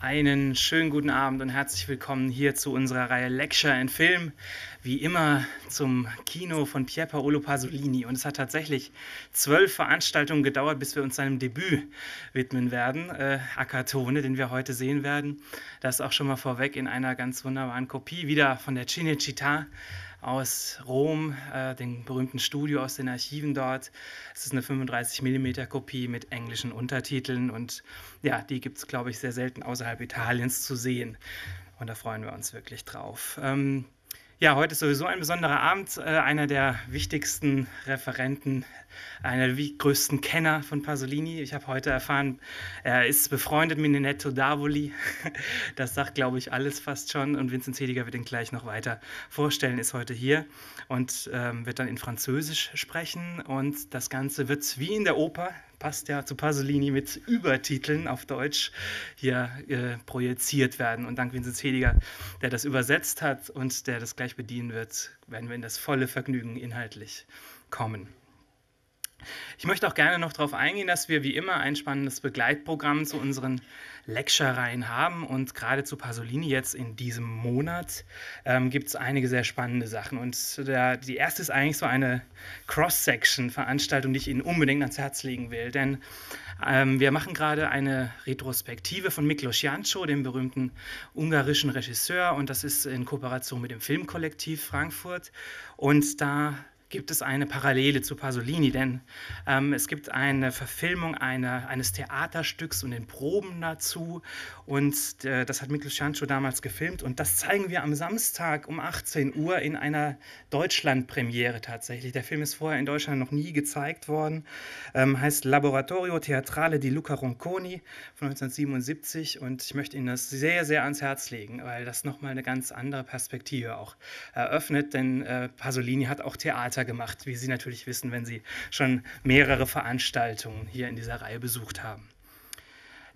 Einen schönen guten Abend und herzlich willkommen hier zu unserer Reihe Lecture in Film. Wie immer zum Kino von Pierpaolo Pasolini. Und es hat tatsächlich zwölf Veranstaltungen gedauert, bis wir uns seinem Debüt widmen werden. Äh, Akatone, den wir heute sehen werden. Das auch schon mal vorweg in einer ganz wunderbaren Kopie, wieder von der Cinecittà aus Rom, äh, dem berühmten Studio aus den Archiven dort. Es ist eine 35 mm Kopie mit englischen Untertiteln und ja, die gibt es, glaube ich, sehr selten außerhalb Italiens zu sehen. Und da freuen wir uns wirklich drauf. Ähm, ja, heute ist sowieso ein besonderer Abend. Äh, einer der wichtigsten Referenten einer der größten Kenner von Pasolini. Ich habe heute erfahren, er ist befreundet mit Nenetto Davoli. Das sagt, glaube ich, alles fast schon. Und Vincent Hediger wird ihn gleich noch weiter vorstellen, ist heute hier und ähm, wird dann in Französisch sprechen. Und das Ganze wird wie in der Oper, passt ja zu Pasolini mit Übertiteln auf Deutsch hier äh, projiziert werden. Und dank Vincent Hediger, der das übersetzt hat und der das gleich bedienen wird, werden wir in das volle Vergnügen inhaltlich kommen. Ich möchte auch gerne noch darauf eingehen, dass wir wie immer ein spannendes Begleitprogramm zu unseren Lecture-Reihen haben und gerade zu Pasolini jetzt in diesem Monat ähm, gibt es einige sehr spannende Sachen. Und der, die erste ist eigentlich so eine Cross-Section-Veranstaltung, die ich Ihnen unbedingt ans Herz legen will, denn ähm, wir machen gerade eine Retrospektive von Miklos Janscho, dem berühmten ungarischen Regisseur und das ist in Kooperation mit dem Filmkollektiv Frankfurt und da gibt es eine Parallele zu Pasolini, denn ähm, es gibt eine Verfilmung einer, eines Theaterstücks und den Proben dazu und äh, das hat Miklos Ciancio damals gefilmt und das zeigen wir am Samstag um 18 Uhr in einer Deutschlandpremiere tatsächlich. Der Film ist vorher in Deutschland noch nie gezeigt worden, ähm, heißt Laboratorio Teatrale di Luca Ronconi von 1977 und ich möchte Ihnen das sehr, sehr ans Herz legen, weil das nochmal eine ganz andere Perspektive auch eröffnet, denn äh, Pasolini hat auch Theater Theater wie Sie natürlich wissen, wenn Sie schon mehrere Veranstaltungen hier in dieser Reihe besucht haben.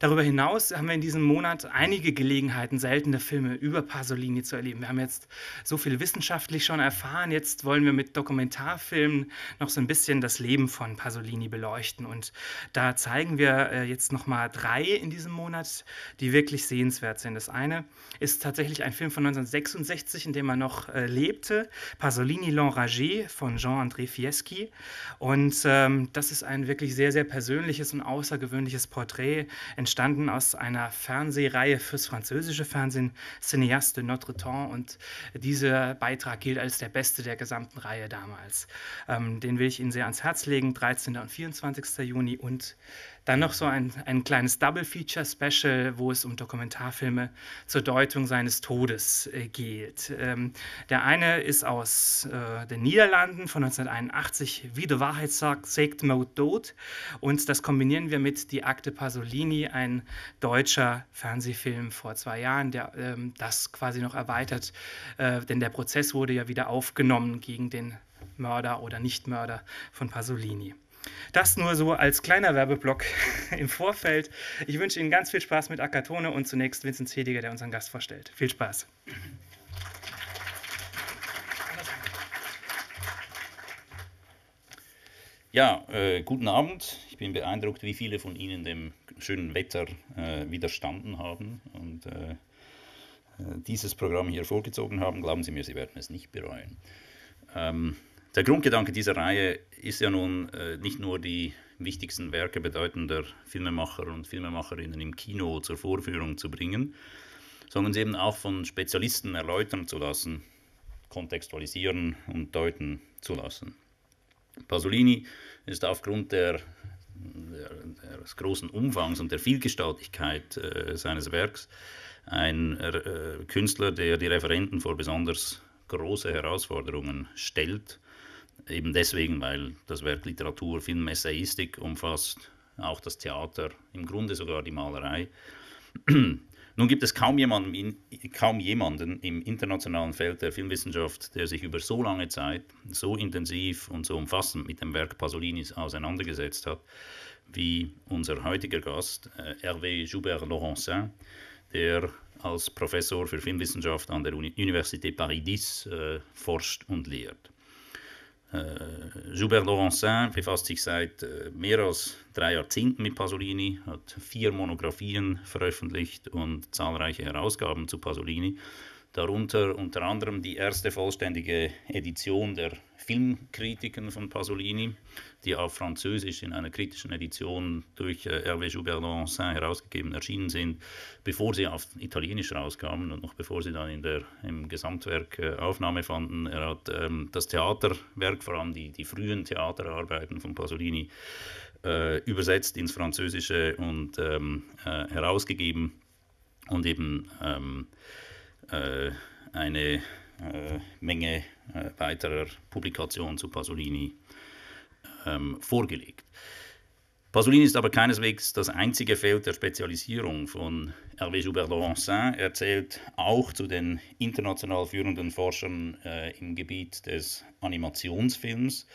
Darüber hinaus haben wir in diesem Monat einige Gelegenheiten, seltene Filme über Pasolini zu erleben. Wir haben jetzt so viel wissenschaftlich schon erfahren. Jetzt wollen wir mit Dokumentarfilmen noch so ein bisschen das Leben von Pasolini beleuchten. Und da zeigen wir äh, jetzt nochmal drei in diesem Monat, die wirklich sehenswert sind. Das eine ist tatsächlich ein Film von 1966, in dem er noch äh, lebte: Pasolini L'Enragé von Jean-André Fieschi. Und ähm, das ist ein wirklich sehr, sehr persönliches und außergewöhnliches Porträt. Entstanden entstanden aus einer Fernsehreihe fürs französische Fernsehen, Cinéaste de notre dame Und dieser Beitrag gilt als der beste der gesamten Reihe damals. Ähm, den will ich Ihnen sehr ans Herz legen, 13. und 24. Juni und dann noch so ein, ein kleines Double-Feature-Special, wo es um Dokumentarfilme zur Deutung seines Todes äh, geht. Ähm, der eine ist aus äh, den Niederlanden von 1981, Wie die Wahrheit sagt, sagt Maud Dood. Und das kombinieren wir mit Die Akte Pasolini, ein deutscher Fernsehfilm vor zwei Jahren, der ähm, das quasi noch erweitert. Äh, denn der Prozess wurde ja wieder aufgenommen gegen den Mörder oder Nichtmörder von Pasolini. Das nur so als kleiner Werbeblock im Vorfeld. Ich wünsche Ihnen ganz viel Spaß mit Akatone und zunächst Vinzenz Hediger, der unseren Gast vorstellt. Viel Spaß. Ja, äh, guten Abend. Ich bin beeindruckt, wie viele von Ihnen dem schönen Wetter äh, widerstanden haben und äh, äh dieses Programm hier vorgezogen haben. Glauben Sie mir, Sie werden es nicht bereuen. Ähm, der Grundgedanke dieser Reihe ist ja nun äh, nicht nur die wichtigsten Werke bedeutender Filmemacher und Filmemacherinnen im Kino zur Vorführung zu bringen, sondern sie eben auch von Spezialisten erläutern zu lassen, kontextualisieren und deuten zu lassen. Pasolini ist aufgrund der, der, des großen Umfangs und der Vielgestaltigkeit äh, seines Werks ein äh, Künstler, der die Referenten vor besonders große Herausforderungen stellt Eben deswegen, weil das Werk Literatur, Film, Essayistik umfasst, auch das Theater, im Grunde sogar die Malerei. Nun gibt es kaum jemanden, kaum jemanden im internationalen Feld der Filmwissenschaft, der sich über so lange Zeit so intensiv und so umfassend mit dem Werk Pasolinis auseinandergesetzt hat, wie unser heutiger Gast äh, Hervé Joubert-Laurencin, der als Professor für Filmwissenschaft an der Université Paris X äh, forscht und lehrt. Äh, Joubert Laurencin befasst sich seit äh, mehr als drei Jahrzehnten mit Pasolini, hat vier Monographien veröffentlicht und zahlreiche Herausgaben zu Pasolini darunter unter anderem die erste vollständige Edition der Filmkritiken von Pasolini, die auf Französisch in einer kritischen Edition durch äh, Hervé joubert lancin herausgegeben erschienen sind, bevor sie auf Italienisch rauskamen und noch bevor sie dann in der, im Gesamtwerk äh, Aufnahme fanden. Er hat ähm, das Theaterwerk, vor allem die, die frühen Theaterarbeiten von Pasolini, äh, übersetzt ins Französische und ähm, äh, herausgegeben und eben ähm, äh, eine äh, Menge äh, weiterer Publikationen zu Pasolini ähm, vorgelegt. Pasolini ist aber keineswegs das einzige Feld der Spezialisierung von Hervé Joubert Laurencin. Er zählt auch zu den international führenden Forschern äh, im Gebiet des Animationsfilms.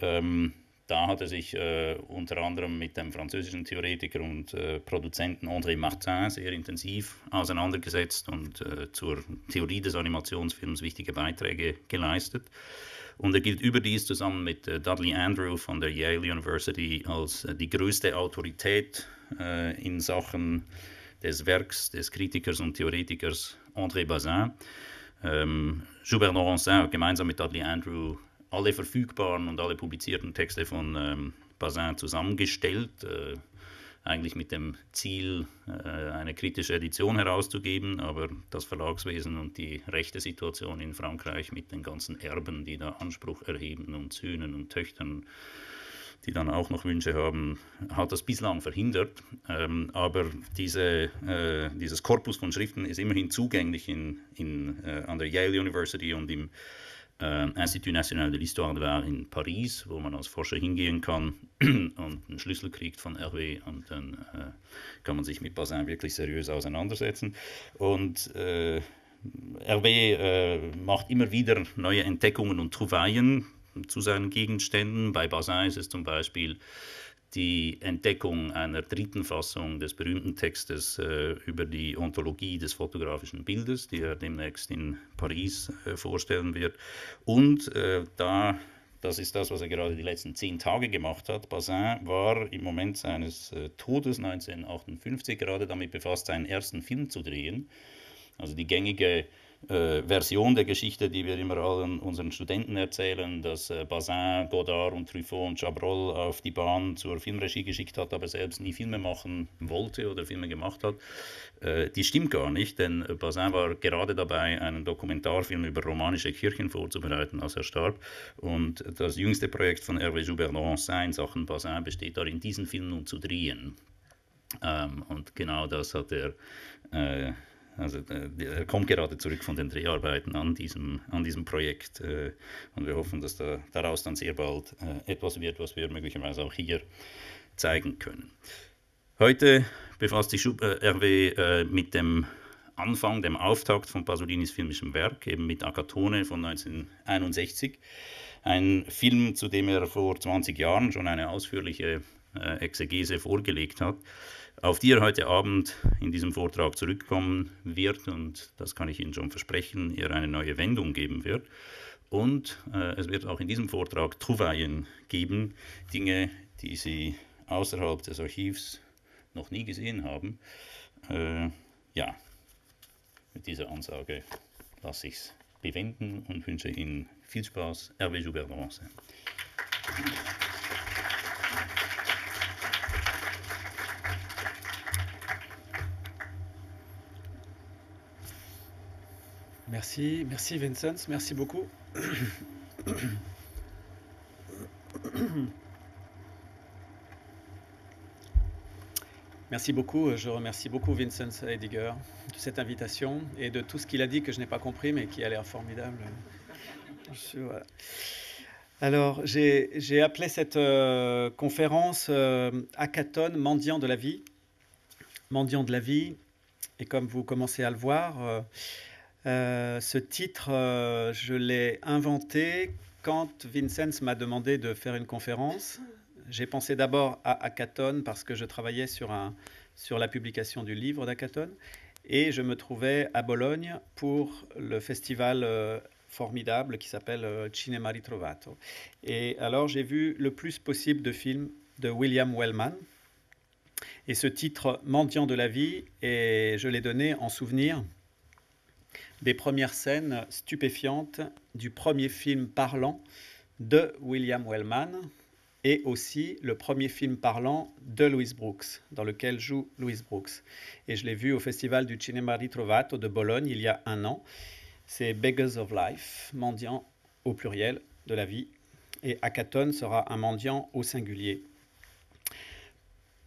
Ähm, da hat er sich äh, unter anderem mit dem französischen Theoretiker und äh, Produzenten André Martin sehr intensiv auseinandergesetzt und äh, zur Theorie des Animationsfilms wichtige Beiträge geleistet. Und er gilt überdies zusammen mit äh, Dudley Andrew von der Yale University als äh, die größte Autorität äh, in Sachen des Werks des Kritikers und Theoretikers André Bazin. Ähm, Joubert Norancin hat gemeinsam mit Dudley Andrew alle verfügbaren und alle publizierten Texte von ähm, Bazin zusammengestellt, äh, eigentlich mit dem Ziel, äh, eine kritische Edition herauszugeben, aber das Verlagswesen und die rechte Situation in Frankreich mit den ganzen Erben, die da Anspruch erheben und Söhnen und Töchtern, die dann auch noch Wünsche haben, hat das bislang verhindert. Ähm, aber diese, äh, dieses Korpus von Schriften ist immerhin zugänglich in, in, äh, an der Yale University und im äh, Institut National de l'Histoire de l'Art in Paris, wo man als Forscher hingehen kann und einen Schlüssel kriegt von Hervé und dann äh, kann man sich mit Bazin wirklich seriös auseinandersetzen. Und äh, RW äh, macht immer wieder neue Entdeckungen und Trouvaillen zu seinen Gegenständen. Bei Bazin ist es zum Beispiel die Entdeckung einer dritten Fassung des berühmten Textes äh, über die Ontologie des fotografischen Bildes, die er demnächst in Paris äh, vorstellen wird. Und äh, da, das ist das, was er gerade die letzten zehn Tage gemacht hat, Bazin war im Moment seines äh, Todes 1958 gerade damit befasst, seinen ersten Film zu drehen. Also die gängige äh, Version der Geschichte, die wir immer allen unseren Studenten erzählen, dass äh, Bazin, Godard und Truffaut und Chabrol auf die Bahn zur Filmregie geschickt hat, aber selbst nie Filme machen wollte oder Filme gemacht hat, äh, die stimmt gar nicht, denn Bazin war gerade dabei, einen Dokumentarfilm über romanische Kirchen vorzubereiten, als er starb. Und das jüngste Projekt von Hervé Joubert-Laurencin in Sachen Bazin besteht darin, diesen Film nun zu drehen. Ähm, und genau das hat er äh, also äh, er kommt gerade zurück von den Dreharbeiten an diesem, an diesem Projekt äh, und wir hoffen, dass da, daraus dann sehr bald äh, etwas wird, was wir möglicherweise auch hier zeigen können. Heute befasst sich RW mit dem Anfang, dem Auftakt von Pasolinis filmischem Werk, eben mit Akatone von 1961. Ein Film, zu dem er vor 20 Jahren schon eine ausführliche Exegese vorgelegt hat auf die er heute Abend in diesem Vortrag zurückkommen wird und das kann ich Ihnen schon versprechen, er eine neue Wendung geben wird. Und äh, es wird auch in diesem Vortrag Trouvaillen geben, Dinge, die Sie außerhalb des Archivs noch nie gesehen haben. Äh, ja, mit dieser Ansage lasse ich es bewenden und wünsche Ihnen viel Spaß. Hervé Joubert-Bronze. Merci, merci Vincent, merci beaucoup. Merci beaucoup, je remercie beaucoup Vincent Heidegger de cette invitation et de tout ce qu'il a dit que je n'ai pas compris mais qui a l'air formidable. Alors, j'ai appelé cette euh, conférence à euh, Hackathon, mendiant de la vie. Mendiant de la vie, et comme vous commencez à le voir, euh, euh, ce titre, euh, je l'ai inventé quand Vincent m'a demandé de faire une conférence. J'ai pensé d'abord à Hackathon parce que je travaillais sur, sur la publication du livre d'Hackathon et je me trouvais à Bologne pour le festival euh, formidable qui s'appelle Cinema Ritrovato. Et alors j'ai vu le plus possible de films de William Wellman. Et ce titre, Mendiant de la vie, et je l'ai donné en souvenir des premières scènes stupéfiantes du premier film parlant de William Wellman et aussi le premier film parlant de Louis Brooks, dans lequel joue Louis Brooks. Et je l'ai vu au Festival du Cinema Ritrovato de Bologne il y a un an. C'est Beggars of Life, mendiant au pluriel de la vie, et Akaton sera un mendiant au singulier.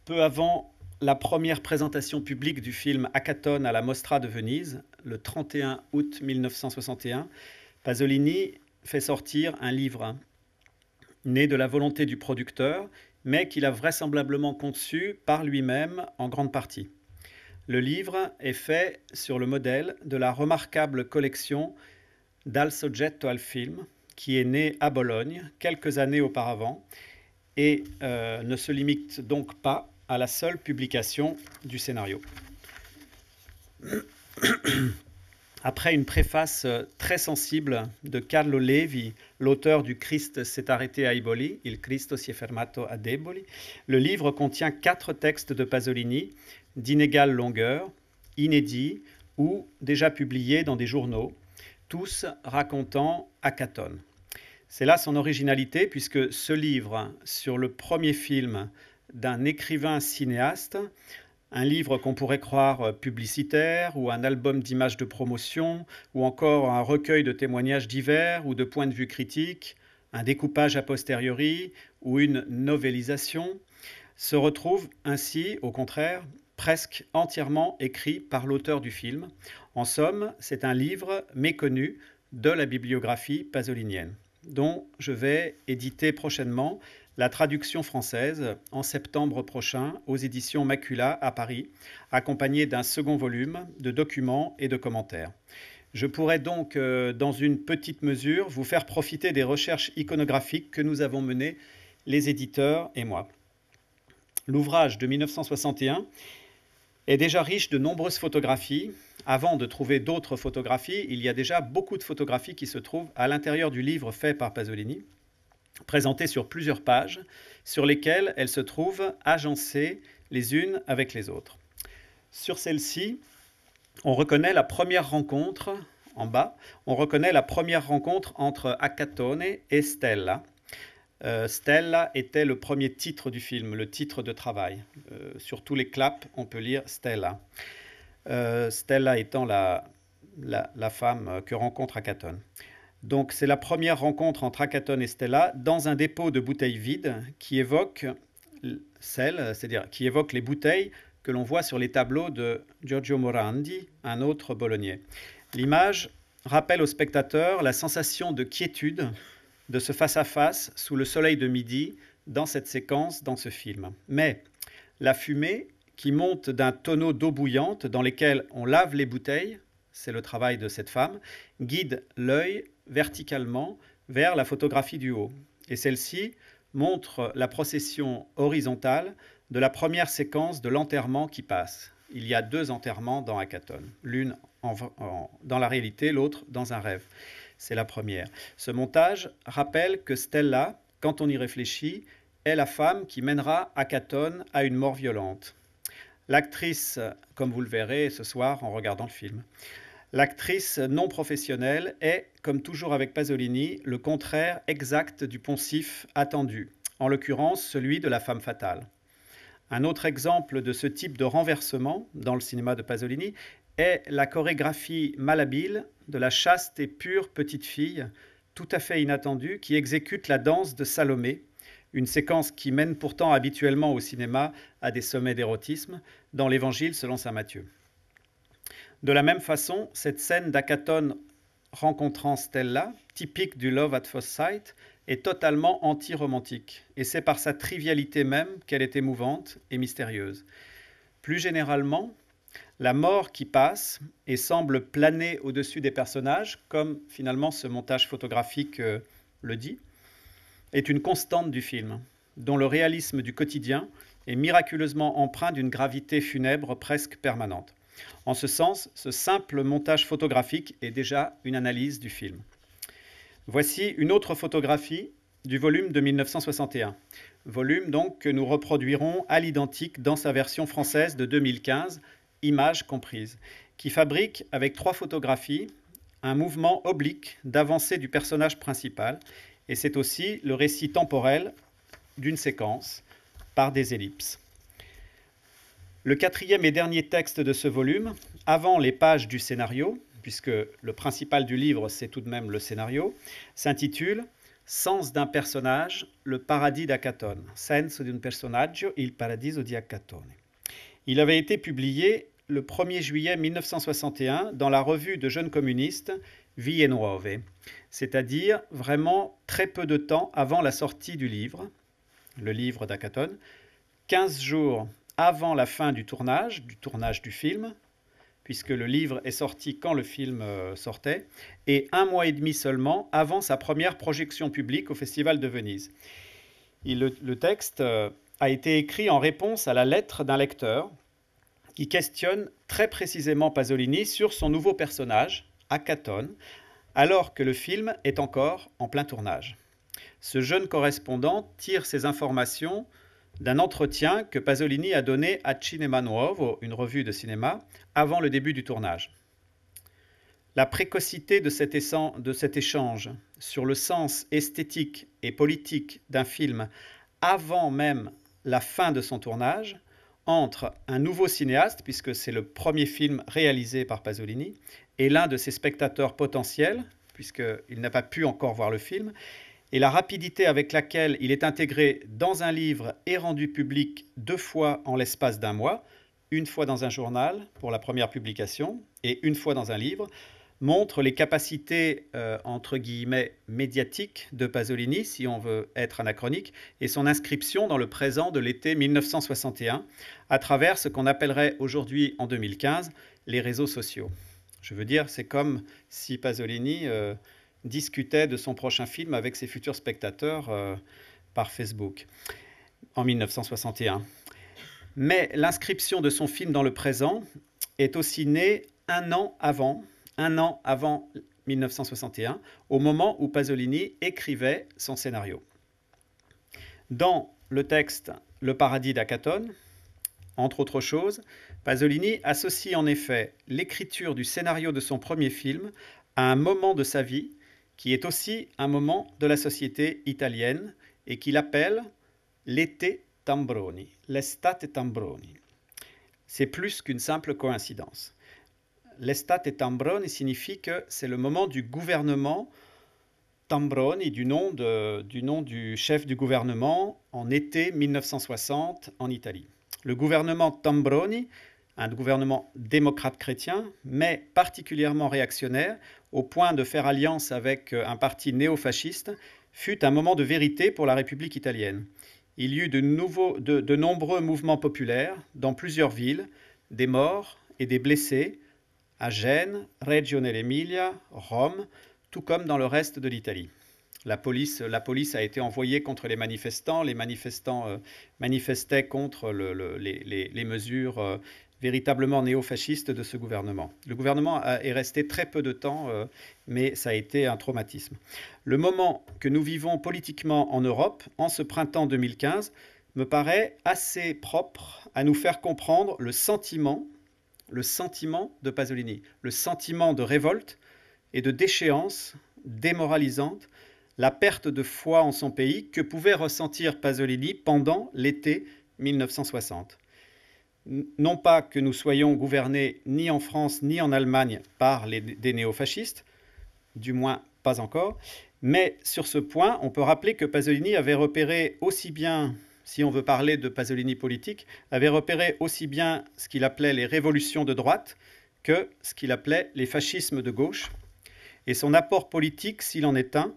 Peu avant la première présentation publique du film Hackathon à la Mostra de Venise, le 31 août 1961, Pasolini fait sortir un livre né de la volonté du producteur, mais qu'il a vraisemblablement conçu par lui-même en grande partie. Le livre est fait sur le modèle de la remarquable collection Dal Soggetto al Film, qui est née à Bologne quelques années auparavant, et euh, ne se limite donc pas à la seule publication du scénario. Après une préface euh, très sensible de Carlo Levi, l'auteur du Christ s'est arrêté à Eboli, Il Cristo si è fermato a Eboli, le livre contient quatre textes de Pasolini d'inégale longueur, inédits ou déjà publiés dans des journaux, tous racontant Catone. C'est là son originalité puisque ce livre sur le premier film d'un écrivain cinéaste un livre qu'on pourrait croire euh, publicitaire ou un album d'images de promotion ou encore un recueil de témoignages divers ou de points de vue critiques, un découpage a posteriori ou une novélisation, se retrouve ainsi, au contraire, presque entièrement écrit par l'auteur du film. En somme, c'est un livre méconnu de la bibliographie pasolinienne, dont je vais éditer prochainement la traduction française, en septembre prochain, aux éditions Macula à Paris, accompagnée d'un second volume de documents et de commentaires. Je pourrais donc, euh, dans une petite mesure, vous faire profiter des recherches iconographiques que nous avons menées, les éditeurs et moi. L'ouvrage de 1961 est déjà riche de nombreuses photographies. Avant de trouver d'autres photographies, il y a déjà beaucoup de photographies qui se trouvent à l'intérieur du livre fait par Pasolini présentées sur plusieurs pages, sur lesquelles elles se trouvent agencées les unes avec les autres. Sur celle-ci, on reconnaît la première rencontre, en bas, on reconnaît la première rencontre entre Acatone et Stella. Euh, Stella était le premier titre du film, le titre de travail. Euh, sur tous les claps, on peut lire Stella. Euh, Stella étant la, la, la, femme que rencontre Acatone. Donc c'est la première rencontre entre Akaton et Stella dans un dépôt de bouteilles vides qui évoque celles, c'est-à-dire qui évoque les bouteilles que l'on voit sur les tableaux de Giorgio Morandi, un autre bolognais. L'image rappelle au spectateur la sensation de quiétude de ce face-à-face sous le soleil de midi dans cette séquence, dans ce film. Mais la fumée qui monte d'un tonneau d'eau bouillante dans lequel on lave les bouteilles, c'est le travail de cette femme, guide l'œil verticalement vers la photographie du haut. Et celle-ci montre la procession horizontale de la première séquence de l'enterrement qui passe. Il y a deux enterrements dans Akaton. l'une dans la réalité, l'autre dans un rêve. C'est la première. Ce montage rappelle que Stella, quand on y réfléchit, est la femme qui mènera Akaton à une mort violente. L'actrice, comme vous le verrez ce soir en regardant le film, L'actrice non professionnelle est, comme toujours avec Pasolini, le contraire exact du poncif attendu, en l'occurrence celui de la femme fatale. Un autre exemple de ce type de renversement dans le cinéma de Pasolini est la chorégraphie malhabile de la chaste et pure petite fille, tout à fait inattendue, qui exécute la danse de Salomé, une séquence qui mène pourtant habituellement au cinéma à des sommets d'érotisme, dans l'Évangile selon Saint Matthieu. De la même façon, cette scène d'Akaton rencontrant Stella, typique du Love at First Sight, est totalement anti-romantique, et c'est par sa trivialité même qu'elle est émouvante et mystérieuse. Plus généralement, la mort qui passe et semble planer au-dessus des personnages, comme finalement ce montage photographique euh, le dit, est une constante du film, dont le réalisme du quotidien est miraculeusement empreint d'une gravité funèbre presque permanente. En ce sens, ce simple montage photographique est déjà une analyse du film. Voici une autre photographie du volume de 1961. Volume donc que nous reproduirons à l'identique dans sa version française de 2015, images comprises, qui fabrique avec trois photographies un mouvement oblique d'avancée du personnage principal, et c'est aussi le récit temporel d'une séquence par des ellipses. Le quatrième et dernier texte de ce volume, avant les pages du scénario, puisque le principal du livre c'est tout de même le scénario, s'intitule Sens d'un personnage, le paradis d'Acatone. "Sens d'un personaggio, il paradiso di Acatone. Il avait été publié le 1er juillet 1961 dans la revue de jeunes communistes Vie Nuove, c'est-à-dire vraiment très peu de temps avant la sortie du livre, le livre d'Acatone, 15 jours avant la fin du tournage, du tournage du film, puisque le livre est sorti quand le film euh, sortait, et un mois et demi seulement avant sa première projection publique au Festival de Venise. le, texte euh, a été écrit en réponse à la lettre d'un lecteur qui questionne très précisément Pasolini sur son nouveau personnage, Acatone, alors que le film est encore en plein tournage. Ce jeune correspondant tire ses informations d'un entretien que Pasolini a donné à Cinema Nuovo, une revue de cinéma, avant le début du tournage. La précocité de cet, de cet échange sur le sens esthétique et politique d'un film avant même la fin de son tournage entre un nouveau cinéaste, puisque c'est le premier film réalisé par Pasolini, et l'un de ses spectateurs potentiels, puisqu'il n'a pas pu encore voir le film, et la rapidité avec laquelle il est intégré dans un livre et rendu public deux fois en l'espace d'un mois, une fois dans un journal pour la première publication et une fois dans un livre, montre les capacités euh, entre guillemets médiatiques de Pasolini, si on veut être anachronique, et son inscription dans le présent de l'été 1961 à travers ce qu'on appellerait aujourd'hui en 2015 les réseaux sociaux. Je veux dire, c'est comme si Pasolini euh, discutait de son prochain film avec ses futurs spectateurs euh, par Facebook en 1961. Mais l'inscription de son film dans le présent est aussi née un an avant, un an avant 1961, au moment où Pasolini écrivait son scénario. Dans le texte Le paradis d'Acatone, entre autres choses, Pasolini associe en effet l'écriture du scénario de son premier film à un moment de sa vie qui est aussi un moment de la société italienne et qu'il appelle l'été Tambroni, l'estate Tambroni. C'est plus qu'une simple coïncidence. L'estate Tambroni signifie que c'est le moment du gouvernement Tambroni, du nom, du nom du chef du gouvernement en été 1960 en Italie. Le gouvernement Tambroni un gouvernement démocrate chrétien, mais particulièrement réactionnaire, au point de faire alliance avec euh, un parti néofasciste, fut un moment de vérité pour la République italienne. Il y eut de, nouveaux, de, nombreux mouvements populaires dans plusieurs villes, des morts et des blessés, à Gênes, Reggio Emilia, Rome, tout comme dans le reste de l'Italie. La police, la police a été envoyée contre les manifestants. Les manifestants euh, manifestaient contre les, mesures euh, véritablement néofasciste de ce gouvernement. Le gouvernement est resté très peu de temps, euh, mais ça a été un traumatisme. Le moment que nous vivons politiquement en Europe, en ce printemps 2015, me paraît assez propre à nous faire comprendre le sentiment, le sentiment de Pasolini, le sentiment de révolte et de déchéance démoralisante, la perte de foi en son pays que pouvait ressentir Pasolini pendant l'été 1960 non pas que nous soyons gouvernés ni en France ni en Allemagne par des néofascistes, du moins pas encore, mais sur ce point, on peut rappeler que Pasolini avait repéré aussi bien, si on veut parler de Pasolini politique, avait repéré aussi bien ce qu'il appelait les révolutions de droite que ce qu'il appelait les fascismes de gauche. Et son apport politique, s'il en est un,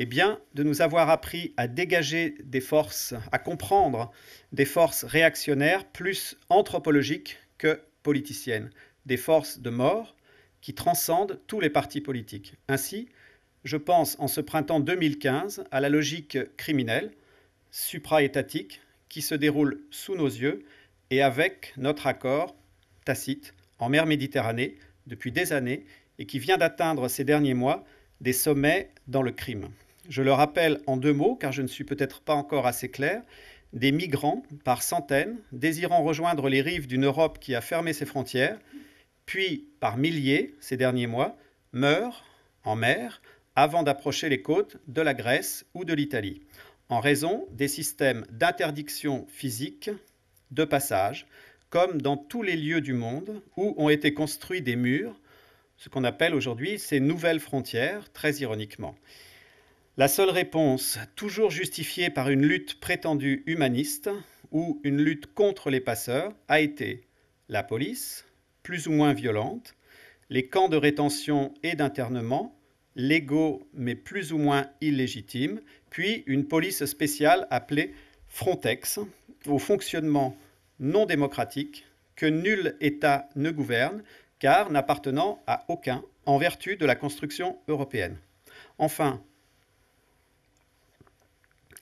eh bien, de nous avoir appris à dégager des forces, à comprendre des forces réactionnaires plus anthropologiques que politiciennes, des forces de mort qui transcendent tous les partis politiques. Ainsi, je pense en ce printemps 2015 à la logique criminelle, supra-étatique, qui se déroule sous nos yeux et avec notre accord tacite en mer Méditerranée depuis des années et qui vient d'atteindre ces derniers mois des sommets dans le crime. Je le rappelle en deux mots, car je ne suis peut-être pas encore assez clair, des migrants par centaines désirant rejoindre les rives d'une Europe qui a fermé ses frontières, puis par milliers ces derniers mois, meurent en mer avant d'approcher les côtes de la Grèce ou de l'Italie, en raison des systèmes d'interdiction physique de passage, comme dans tous les lieux du monde où ont été construits des murs, ce qu'on appelle aujourd'hui ces nouvelles frontières, très ironiquement. La seule réponse, toujours justifiée par une lutte prétendue humaniste ou une lutte contre les passeurs, a été la police, plus ou moins violente, les camps de rétention et d'internement, légaux mais plus ou moins illégitimes, puis une police spéciale appelée Frontex, au fonctionnement non démocratique que nul État ne gouverne, car n'appartenant à aucun en vertu de la construction européenne. Enfin,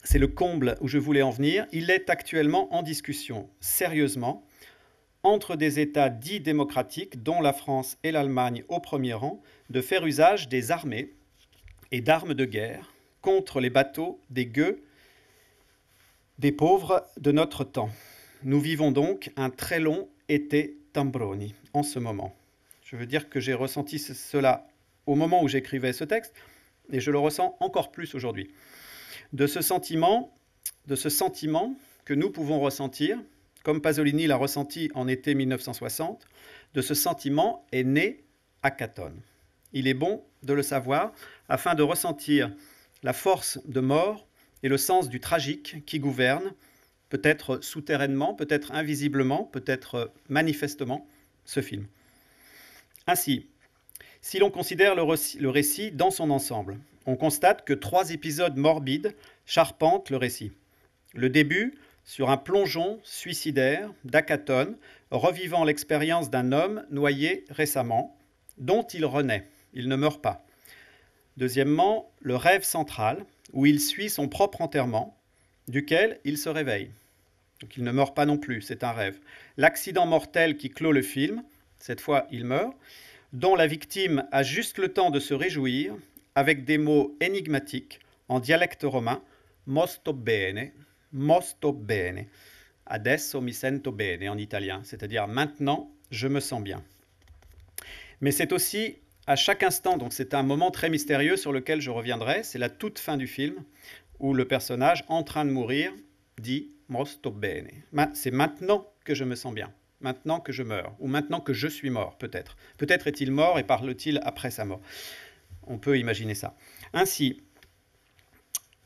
c'est le comble où je voulais en venir, il est actuellement en discussion, sérieusement, entre des États dits démocratiques, dont la France et l'Allemagne au premier rang, de faire usage des armées et d'armes de guerre contre les bateaux des gueux, des pauvres de notre temps. Nous vivons donc un très long été Tambroni en ce moment. Je veux dire que j'ai ressenti cela au moment où j'écrivais ce texte, et je le ressens encore plus aujourd'hui de ce sentiment, de ce sentiment que nous pouvons ressentir, comme Pasolini l'a ressenti en été 1960, de ce sentiment est né Akaton. Il est bon de le savoir afin de ressentir la force de mort et le sens du tragique qui gouverne, peut-être souterrainement, peut-être invisiblement, peut-être manifestement, ce film. Ainsi, si l'on considère le récit dans son ensemble, on constate que trois épisodes morbides charpentent le récit. Le début, sur un plongeon suicidaire d'Akaton, revivant l'expérience d'un homme noyé récemment, dont il renaît, il ne meurt pas. Deuxièmement, le rêve central, où il suit son propre enterrement, duquel il se réveille. Donc il ne meurt pas non plus, c'est un rêve. L'accident mortel qui clôt le film, cette fois il meurt, dont la victime a juste le temps de se réjouir avec des mots énigmatiques en dialecte romain Mosto bene, mosto bene. Adesso mi sento bene en italien, c'est-à-dire maintenant je me sens bien. Mais c'est aussi à chaque instant, donc c'est un moment très mystérieux sur lequel je reviendrai, c'est la toute fin du film où le personnage en train de mourir dit mosto bene. C'est maintenant que je me sens bien, maintenant que je meurs, ou maintenant que je suis mort peut-être. Peut-être est-il mort et parle-t-il après sa mort on peut imaginer ça. Ainsi,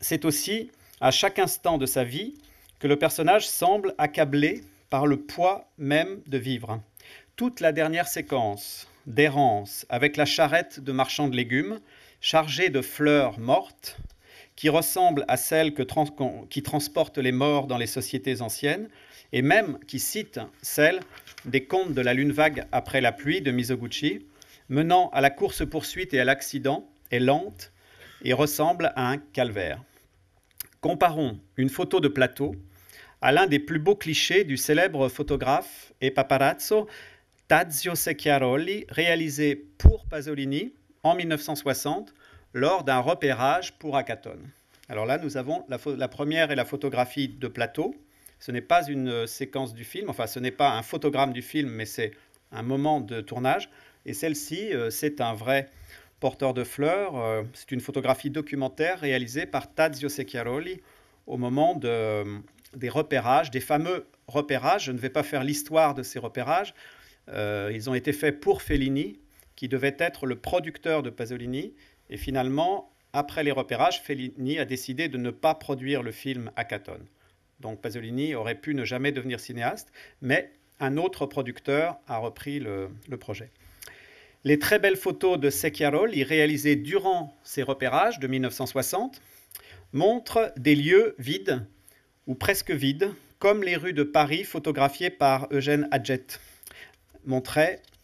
c'est aussi à chaque instant de sa vie que le personnage semble accablé par le poids même de vivre. Toute la dernière séquence d'errance avec la charrette de marchand de légumes chargée de fleurs mortes qui ressemble à celle que qui transportent les morts dans les sociétés anciennes et même qui cite celle des contes de la lune vague après la pluie de Mizoguchi menant à la course-poursuite et à l'accident est lente et ressemble à un calvaire. Comparons une photo de plateau à l'un des plus beaux clichés du célèbre photographe et paparazzo Tazio Secchiaroli, réalisé pour Pasolini en 1960 lors d'un repérage pour Hackathon. Alors là, nous avons la, la première et la photographie de plateau. Ce n'est pas une séquence du film, enfin ce n'est pas un photogramme du film, mais c'est un moment de tournage. Et celle-ci, euh, c'est un vrai porteur de fleurs. Euh, c'est une photographie documentaire réalisée par Tazio Secchiaroli au moment de, euh, des repérages, des fameux repérages. Je ne vais pas faire l'histoire de ces repérages. ils ont été faits pour Fellini, qui devait être le producteur de Pasolini. Et finalement, après les repérages, Fellini a décidé de ne pas produire le film à Catone. Donc Pasolini aurait pu ne jamais devenir cinéaste, mais un autre producteur a repris le projet. Les très belles photos de Secchiaroli réalisées durant ces repérages de 1960 montrent des lieux vides ou presque vides, comme les rues de Paris photographiées par Eugène Adjet,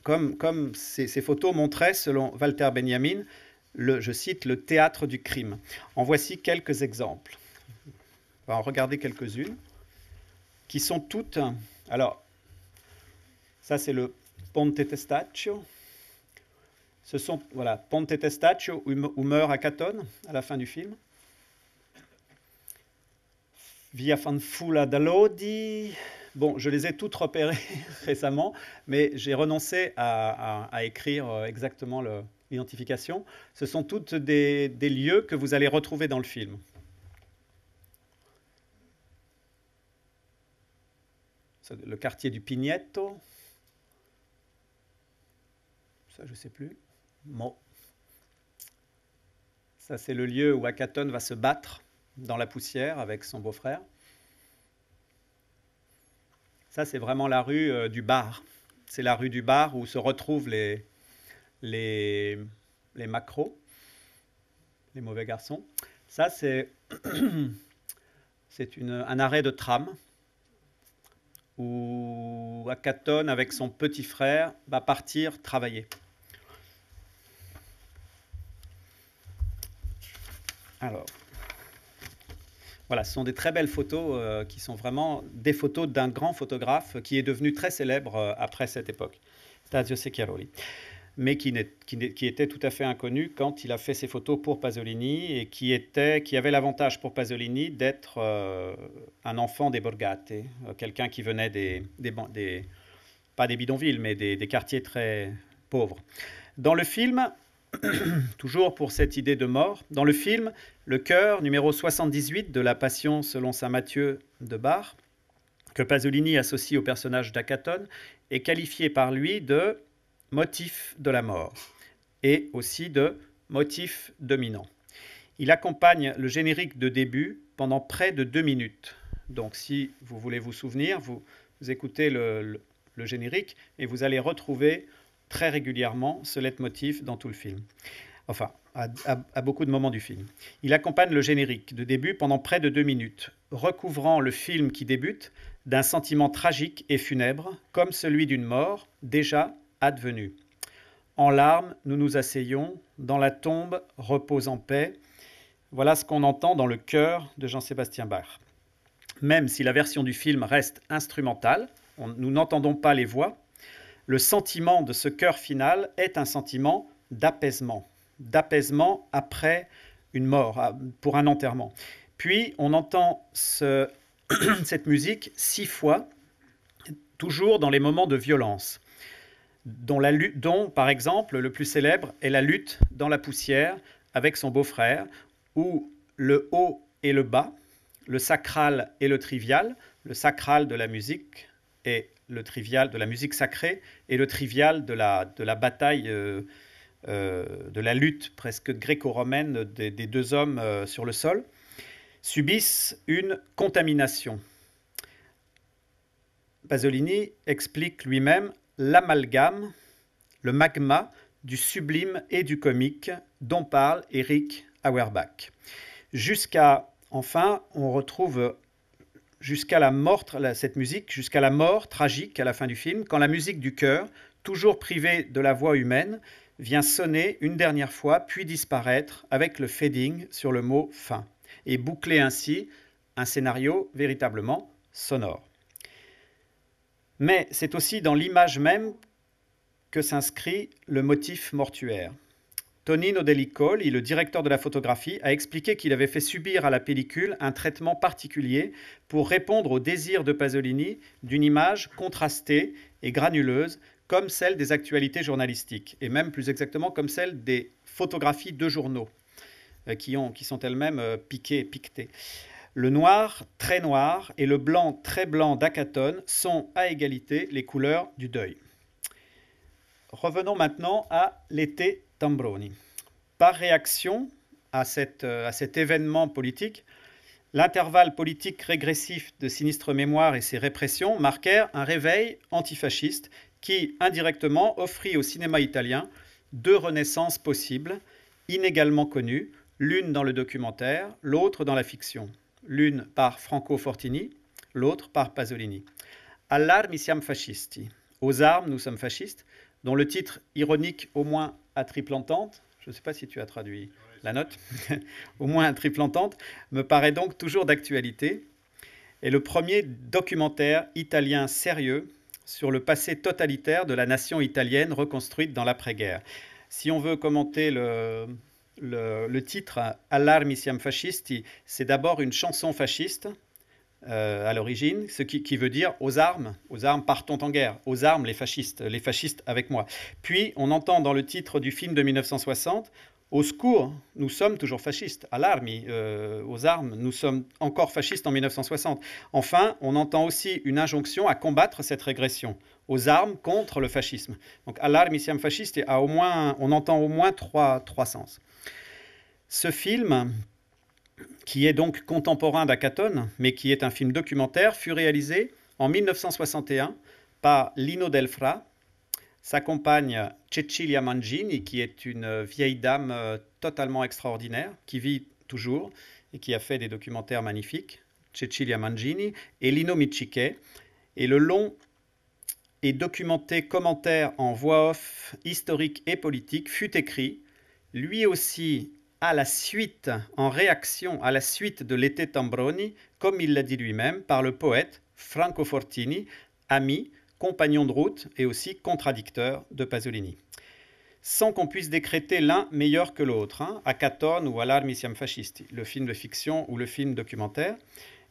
comme, ces, photos montraient, selon Walter Benjamin, je cite, le théâtre du crime. En voici quelques exemples. On va en regarder quelques-unes, qui sont toutes... Alors, ça c'est le Ponte Testaccio, ce sont, voilà, Ponte e Testaccio, où hum-, meurt Catone, à la fin du film. Via Fanfula d'Alodi. Bon, je les ai toutes repérées récemment, mais j'ai renoncé à, écrire euh, exactement l'identification. Ce sont toutes des, des lieux que vous allez retrouver dans le film. le quartier du Pignetto. Ça, je ne sais plus. Bon, Ça, c'est le lieu où Akaton va se battre dans la poussière avec son beau-frère. Ça, c'est vraiment la rue euh, du bar. C'est la rue du bar où se retrouvent les, les, les macros, les mauvais garçons. Ça, c'est un arrêt de tram où Akaton, avec son petit frère, va partir travailler. Alors, voilà, ce sont des très belles photos euh, qui sont vraiment des photos d'un grand photographe qui est devenu très célèbre euh, après cette époque, Tazio Secchiaroli, mais qui, était tout à fait inconnu quand il a fait ses photos pour Pasolini et qui, avait l'avantage pour Pasolini d'être euh, un enfant des Borgate, quelqu'un qui venait des, pas des bidonvilles, mais des quartiers très pauvres. Dans le film, toujours pour cette idée de mort, dans le film Le cœur, numéro 78 de La Passion selon saint Matthieu de Bar, que Pasolini associe au personnage d'Acaton, est qualifié par lui de motif de la mort et aussi de motif dominant. Il accompagne le générique de début pendant près de deux minutes. Donc si vous voulez vous souvenir, vous, écoutez le générique et vous allez retrouver très régulièrement ce leitmotiv dans tout le film. Enfin, à, beaucoup de moments du film. Il accompagne le générique de début pendant près de deux minutes, recouvrant le film qui débute d'un sentiment tragique et funèbre, comme celui d'une mort déjà advenue. En larmes, nous nous asseyons, dans la tombe, repose en paix. Voilà ce qu'on entend dans le cœur de Jean-Sébastien Bach. Même si la version du film reste instrumentale, nous n'entendons pas les voix, le sentiment de ce cœur final est un sentiment d'apaisement, d'apaisement après une mort, ah, pour un enterrement. Puis on entend cette musique six fois, toujours dans les moments de violence, dont, la, dont par exemple le plus célèbre est la lutte dans la poussière avec son beau-frère, où le haut et le bas, le sacral et le trivial, le sacral de la musique est le trivial de la musique sacrée et le trivial de la, de la bataille, euh, euh, de la lutte presque gréco-romaine des, deux hommes euh, sur le sol, subissent une contamination. Pasolini explique lui-même l'amalgame, le magma du sublime et du comique dont parle Eric Auerbach. Jusqu'à, enfin, on retrouve jusqu'à la mort, cette musique, jusqu'à la mort tragique à la fin du film, quand la musique du cœur, toujours privée de la voix humaine, vient sonner une dernière fois, puis disparaître avec le fading sur le mot fin, et boucler ainsi un scénario véritablement sonore. Mais c'est aussi dans l'image même que s'inscrit le motif mortuaire. Tonino Delicoli, le directeur de la photographie, a expliqué qu'il avait fait subir à la pellicule un traitement particulier pour répondre au désir de Pasolini d'une image contrastée et granuleuse comme celle des actualités journalistiques, et même plus exactement comme celle des photographies de journaux, euh, qui, sont elles-mêmes euh, piquées et piquetées. Le noir très noir et le blanc très blanc d'Acatone sont à égalité les couleurs du deuil. Revenons maintenant à l'été Tambroni. Par réaction euh, à, cet événement politique, L'intervalle politique régressif de sinistre mémoire et ses répressions marquèrent un réveil antifasciste qui, indirectement, offrit au cinéma italien deux renaissances possibles, inégalement connues, l'une dans le documentaire, l'autre dans la fiction, l'une par Franco Fortini, l'autre par Pasolini. All'armi fascisti, aux armes nous sommes fascistes, dont le titre ironique au moins à triple entente, je ne sais pas si tu as traduit la note, au moins à triple entente, me paraît donc toujours d'actualité, Et le premier documentaire italien sérieux sur le passé totalitaire de la nation italienne reconstruite dans l'après-guerre. Si on veut commenter le, le, titre Allarmi siam fascisti, c'est d'abord une chanson fasciste euh, à l'origine, ce qui, veut dire aux armes, aux armes partons en guerre, aux armes les fascistes, les fascistes avec moi. Puis on entend dans le titre du film de 1960, au secours, nous sommes toujours fascistes, à l'arme, euh, aux armes, nous sommes encore fascistes en 1960. Enfin, on entend aussi une injonction à combattre cette régression, aux armes contre le fascisme. Donc à l'arme, ici, fasciste, et à au moins, on entend au moins trois, trois sens. Ce film qui est donc contemporain d'Acatone, mais qui est un film documentaire, fut réalisé en 1961 par Lino Delfra, sa compagne Cecilia Mangini, qui est une vieille dame euh, totalement extraordinaire, qui vit toujours et qui a fait des documentaires magnifiques, Cecilia Mangini, et Lino Michike. Et le long et documenté commentaire en voix off historique et politique fut écrit, lui aussi à la suite, en réaction à la suite de l'été Tambroni, comme il l'a dit lui-même, par le poète Franco Fortini, ami, compagnon de route et aussi contradicteur de Pasolini. Sans qu'on puisse décréter l'un meilleur que l'autre, hein, à Catone ou à l'Armissiam Fascisti, le film de fiction ou le film documentaire,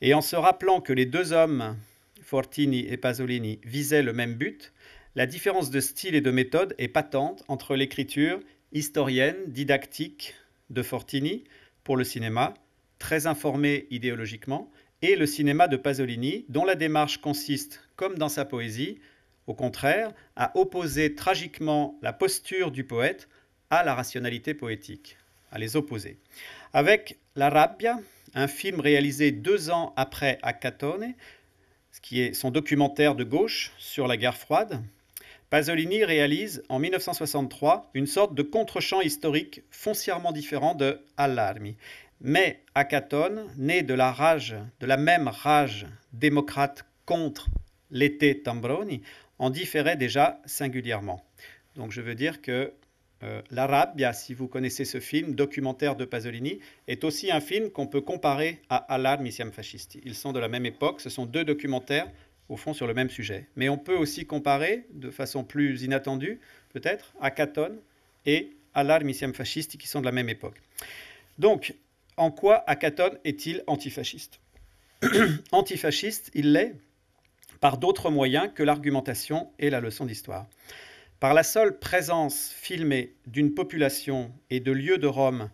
et en se rappelant que les deux hommes, Fortini et Pasolini, visaient le même but, la différence de style et de méthode est patente entre l'écriture historienne, didactique, de Fortini pour le cinéma, très informé idéologiquement, et le cinéma de Pasolini, dont la démarche consiste, comme dans sa poésie, au contraire, à opposer tragiquement la posture du poète à la rationalité poétique, à les opposer. Avec La Rabbia, un film réalisé deux ans après Catone ce qui est son documentaire de gauche sur la guerre froide, Pasolini réalise en 1963 une sorte de contre-champ historique foncièrement différent de Allarmi. Mais Acatone, né de la rage, de la même rage démocrate contre l'été Tambroni, en différait déjà singulièrement. Donc je veux dire que euh, l'arabe L'Arabia, si vous connaissez ce film, documentaire de Pasolini, est aussi un film qu'on peut comparer à Siam Fascisti. Ils sont de la même époque, ce sont deux documentaires au fond sur le même sujet. Mais on peut aussi comparer, de façon plus inattendue peut-être, à Caton et à fasciste qui sont de la même époque. Donc, en quoi Caton est-il antifasciste Antifasciste, il l'est par d'autres moyens que l'argumentation et la leçon d'histoire. Par la seule présence filmée d'une population et de lieux de Rome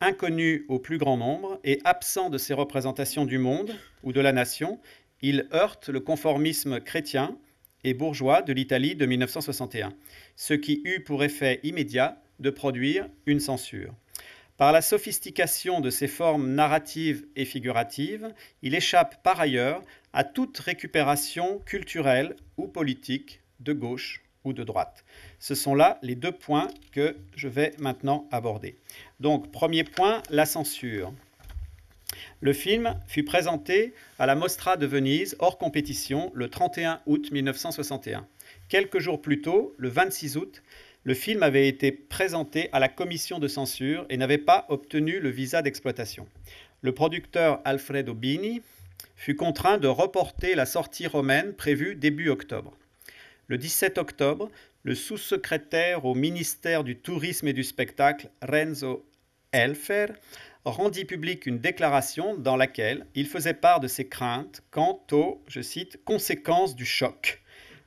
inconnus au plus grand nombre et absents de ses représentations du monde ou de la nation, il heurte le conformisme chrétien et bourgeois de l'Italie de 1961, ce qui eut pour effet immédiat de produire une censure. Par la sophistication de ses formes narratives et figuratives, il échappe par ailleurs à toute récupération culturelle ou politique de gauche ou de droite. Ce sont là les deux points que je vais maintenant aborder. Donc, premier point, la censure. Le film fut présenté à la Mostra de Venise, hors compétition, le 31 août 1961. Quelques jours plus tôt, le 26 août, le film avait été présenté à la commission de censure et n'avait pas obtenu le visa d'exploitation. Le producteur Alfredo Bini fut contraint de reporter la sortie romaine prévue début octobre. Le 17 octobre, le sous-secrétaire au ministère du Tourisme et du Spectacle, Renzo Elfer, rendit publique une déclaration dans laquelle il faisait part de ses craintes quant aux, je cite, conséquences du choc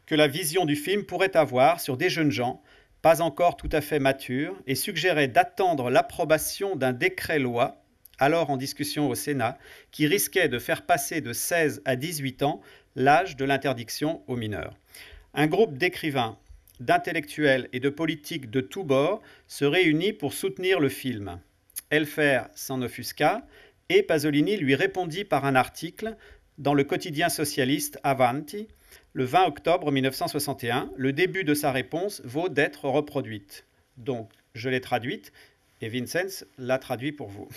que la vision du film pourrait avoir sur des jeunes gens pas encore tout à fait matures et suggérait d'attendre l'approbation d'un décret-loi alors en discussion au Sénat, qui risquait de faire passer de 16 à 18 ans l'âge de l'interdiction aux mineurs. Un groupe d'écrivains, d'intellectuels et de politiques de tous bords se réunit pour soutenir le film. Elfer s'en offusqua et Pasolini lui répondit par un article dans le quotidien socialiste Avanti le 20 octobre 1961. Le début de sa réponse vaut d'être reproduite. Donc, je l'ai traduite et Vincenz l'a traduit pour vous.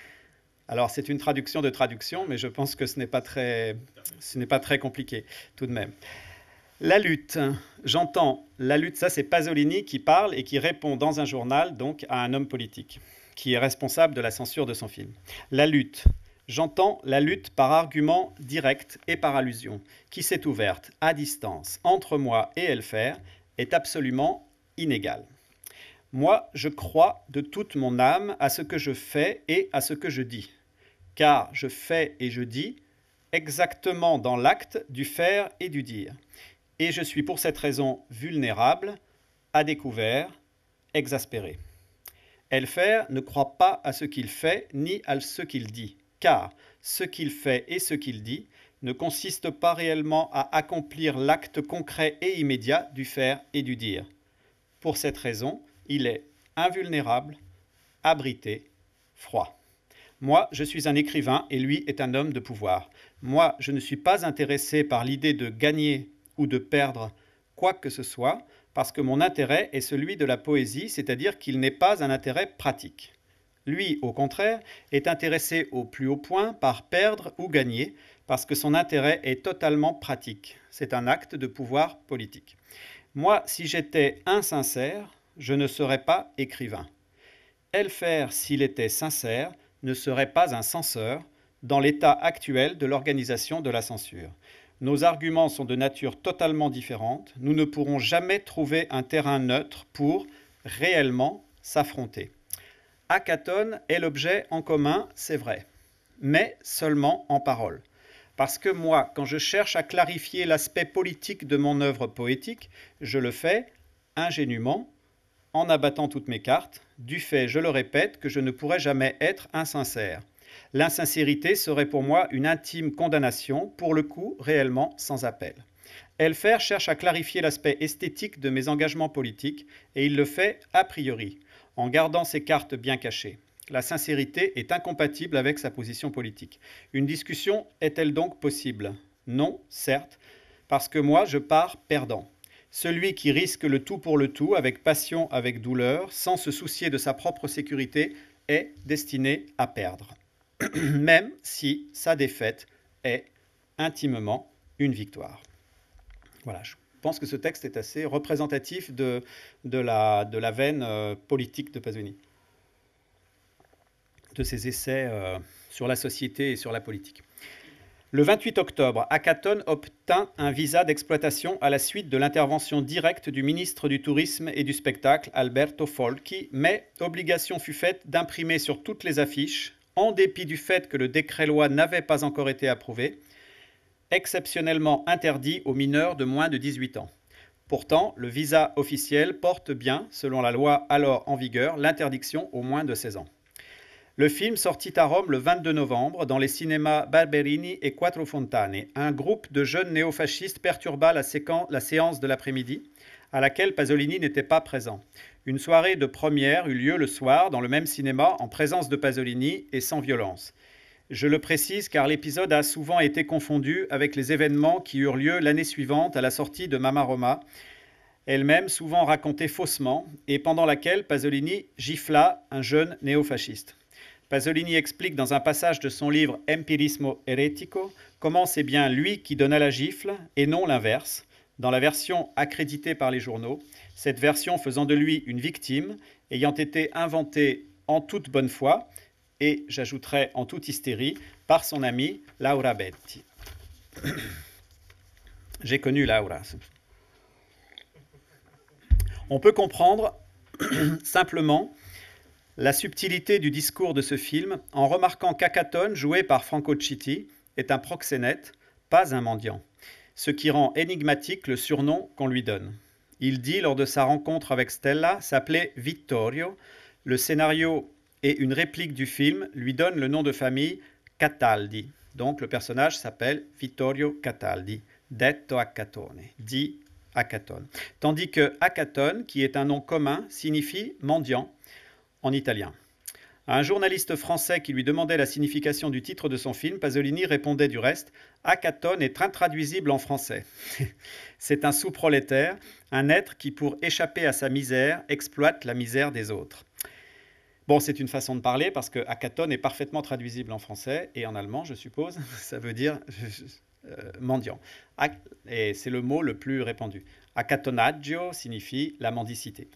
Alors, c'est une traduction de traduction, mais je pense que ce n'est pas très, ce n'est pas très compliqué tout de même. La lutte, j'entends la lutte, ça c'est Pasolini qui parle et qui répond dans un journal donc à un homme politique qui est responsable de la censure de son film. La lutte. J'entends la lutte par argument direct et par allusion, qui s'est ouverte à distance entre moi et elle Elfer, est absolument inégale. Moi, je crois de toute mon âme à ce que je fais et à ce que je dis, car je fais et je dis exactement dans l'acte du faire et du dire, et je suis pour cette raison vulnérable, à découvert, exaspéré. Elfer ne croit pas à ce qu'il fait ni à ce qu'il dit, car ce qu'il fait et ce qu'il dit ne consiste pas réellement à accomplir l'acte concret et immédiat du faire et du dire. Pour cette raison, il est invulnérable, abrité, froid. Moi, je suis un écrivain et lui est un homme de pouvoir. Moi, je ne suis pas intéressé par l'idée de gagner ou de perdre quoi que ce soit, parce que mon intérêt est celui de la poésie, c'est-à-dire qu'il n'est pas un intérêt pratique. Lui, au contraire, est intéressé au plus haut point par perdre ou gagner, parce que son intérêt est totalement pratique. C'est un acte de pouvoir politique. Moi, si j'étais insincère, je ne serais pas écrivain. Elfer, s'il était sincère, ne serait pas un censeur dans l'état actuel de l'organisation de la censure. Nos arguments sont de nature totalement différente. Nous ne pourrons jamais trouver un terrain neutre pour réellement s'affronter. Acatone est l'objet en commun, c'est vrai, mais seulement en parole. Parce que moi, quand je cherche à clarifier l'aspect politique de mon œuvre poétique, je le fais ingénument, en abattant toutes mes cartes, du fait, je le répète, que je ne pourrai jamais être insincère. L'insincérité serait pour moi une intime condamnation, pour le coup réellement sans appel. Elfer cherche à clarifier l'aspect esthétique de mes engagements politiques, et il le fait a priori, en gardant ses cartes bien cachées. La sincérité est incompatible avec sa position politique. Une discussion est-elle donc possible Non, certes, parce que moi je pars perdant. Celui qui risque le tout pour le tout, avec passion, avec douleur, sans se soucier de sa propre sécurité, est destiné à perdre. même si sa défaite est intimement une victoire. Voilà, je pense que ce texte est assez représentatif de, la, de la veine euh, politique de Pasolini, de ses essais euh, sur la société et sur la politique. Le 28 octobre, Akaton obtint un visa d'exploitation à la suite de l'intervention directe du ministre du Tourisme et du Spectacle, Alberto Folchi, mais obligation fut faite d'imprimer sur toutes les affiches en dépit du fait que le décret-loi n'avait pas encore été approuvé, exceptionnellement interdit aux mineurs de moins de 18 ans. Pourtant, le visa officiel porte bien, selon la loi alors en vigueur, l'interdiction aux moins de 16 ans. Le film sortit à Rome le 22 novembre dans les cinémas Barberini et Quattro Fontane. Un groupe de jeunes néofascistes perturba la, la séance de l'après-midi, à laquelle Pasolini n'était pas présent. Une soirée de première eut lieu le soir dans le même cinéma en présence de Pasolini et sans violence. Je le précise car l'épisode a souvent été confondu avec les événements qui eurent lieu l'année suivante à la sortie de Mama Roma, elle-même souvent racontée faussement et pendant laquelle Pasolini gifla un jeune néofasciste. Pasolini explique dans un passage de son livre Empirismo Heretico comment c'est bien lui qui donna la gifle et non l'inverse, dans la version accréditée par les journaux, cette version faisant de lui une victime, ayant été inventée en toute bonne foi, et j'ajouterai en toute hystérie, par son amie Laura Betti. J'ai connu Laura. On peut comprendre simplement la subtilité du discours de ce film en remarquant qu'Acaton, joué par Franco Citti, est un proxénète, pas un mendiant ce qui rend énigmatique le surnom qu'on lui donne. Il dit lors de sa rencontre avec Stella s'appelait Vittorio. Le scénario et une réplique du film lui donnent le nom de famille Cataldi. Donc le personnage s'appelle Vittorio Cataldi, detto Accatone, dit Acatone. Tandis que Acatone, qui est un nom commun, signifie mendiant en italien un journaliste français qui lui demandait la signification du titre de son film, Pasolini répondait du reste Acaton est intraduisible en français. C'est un sous-prolétaire, un être qui, pour échapper à sa misère, exploite la misère des autres. Bon, c'est une façon de parler parce que acaton » est parfaitement traduisible en français et en allemand, je suppose. Ça veut dire euh, mendiant. Et c'est le mot le plus répandu. Acatonaggio » signifie la mendicité.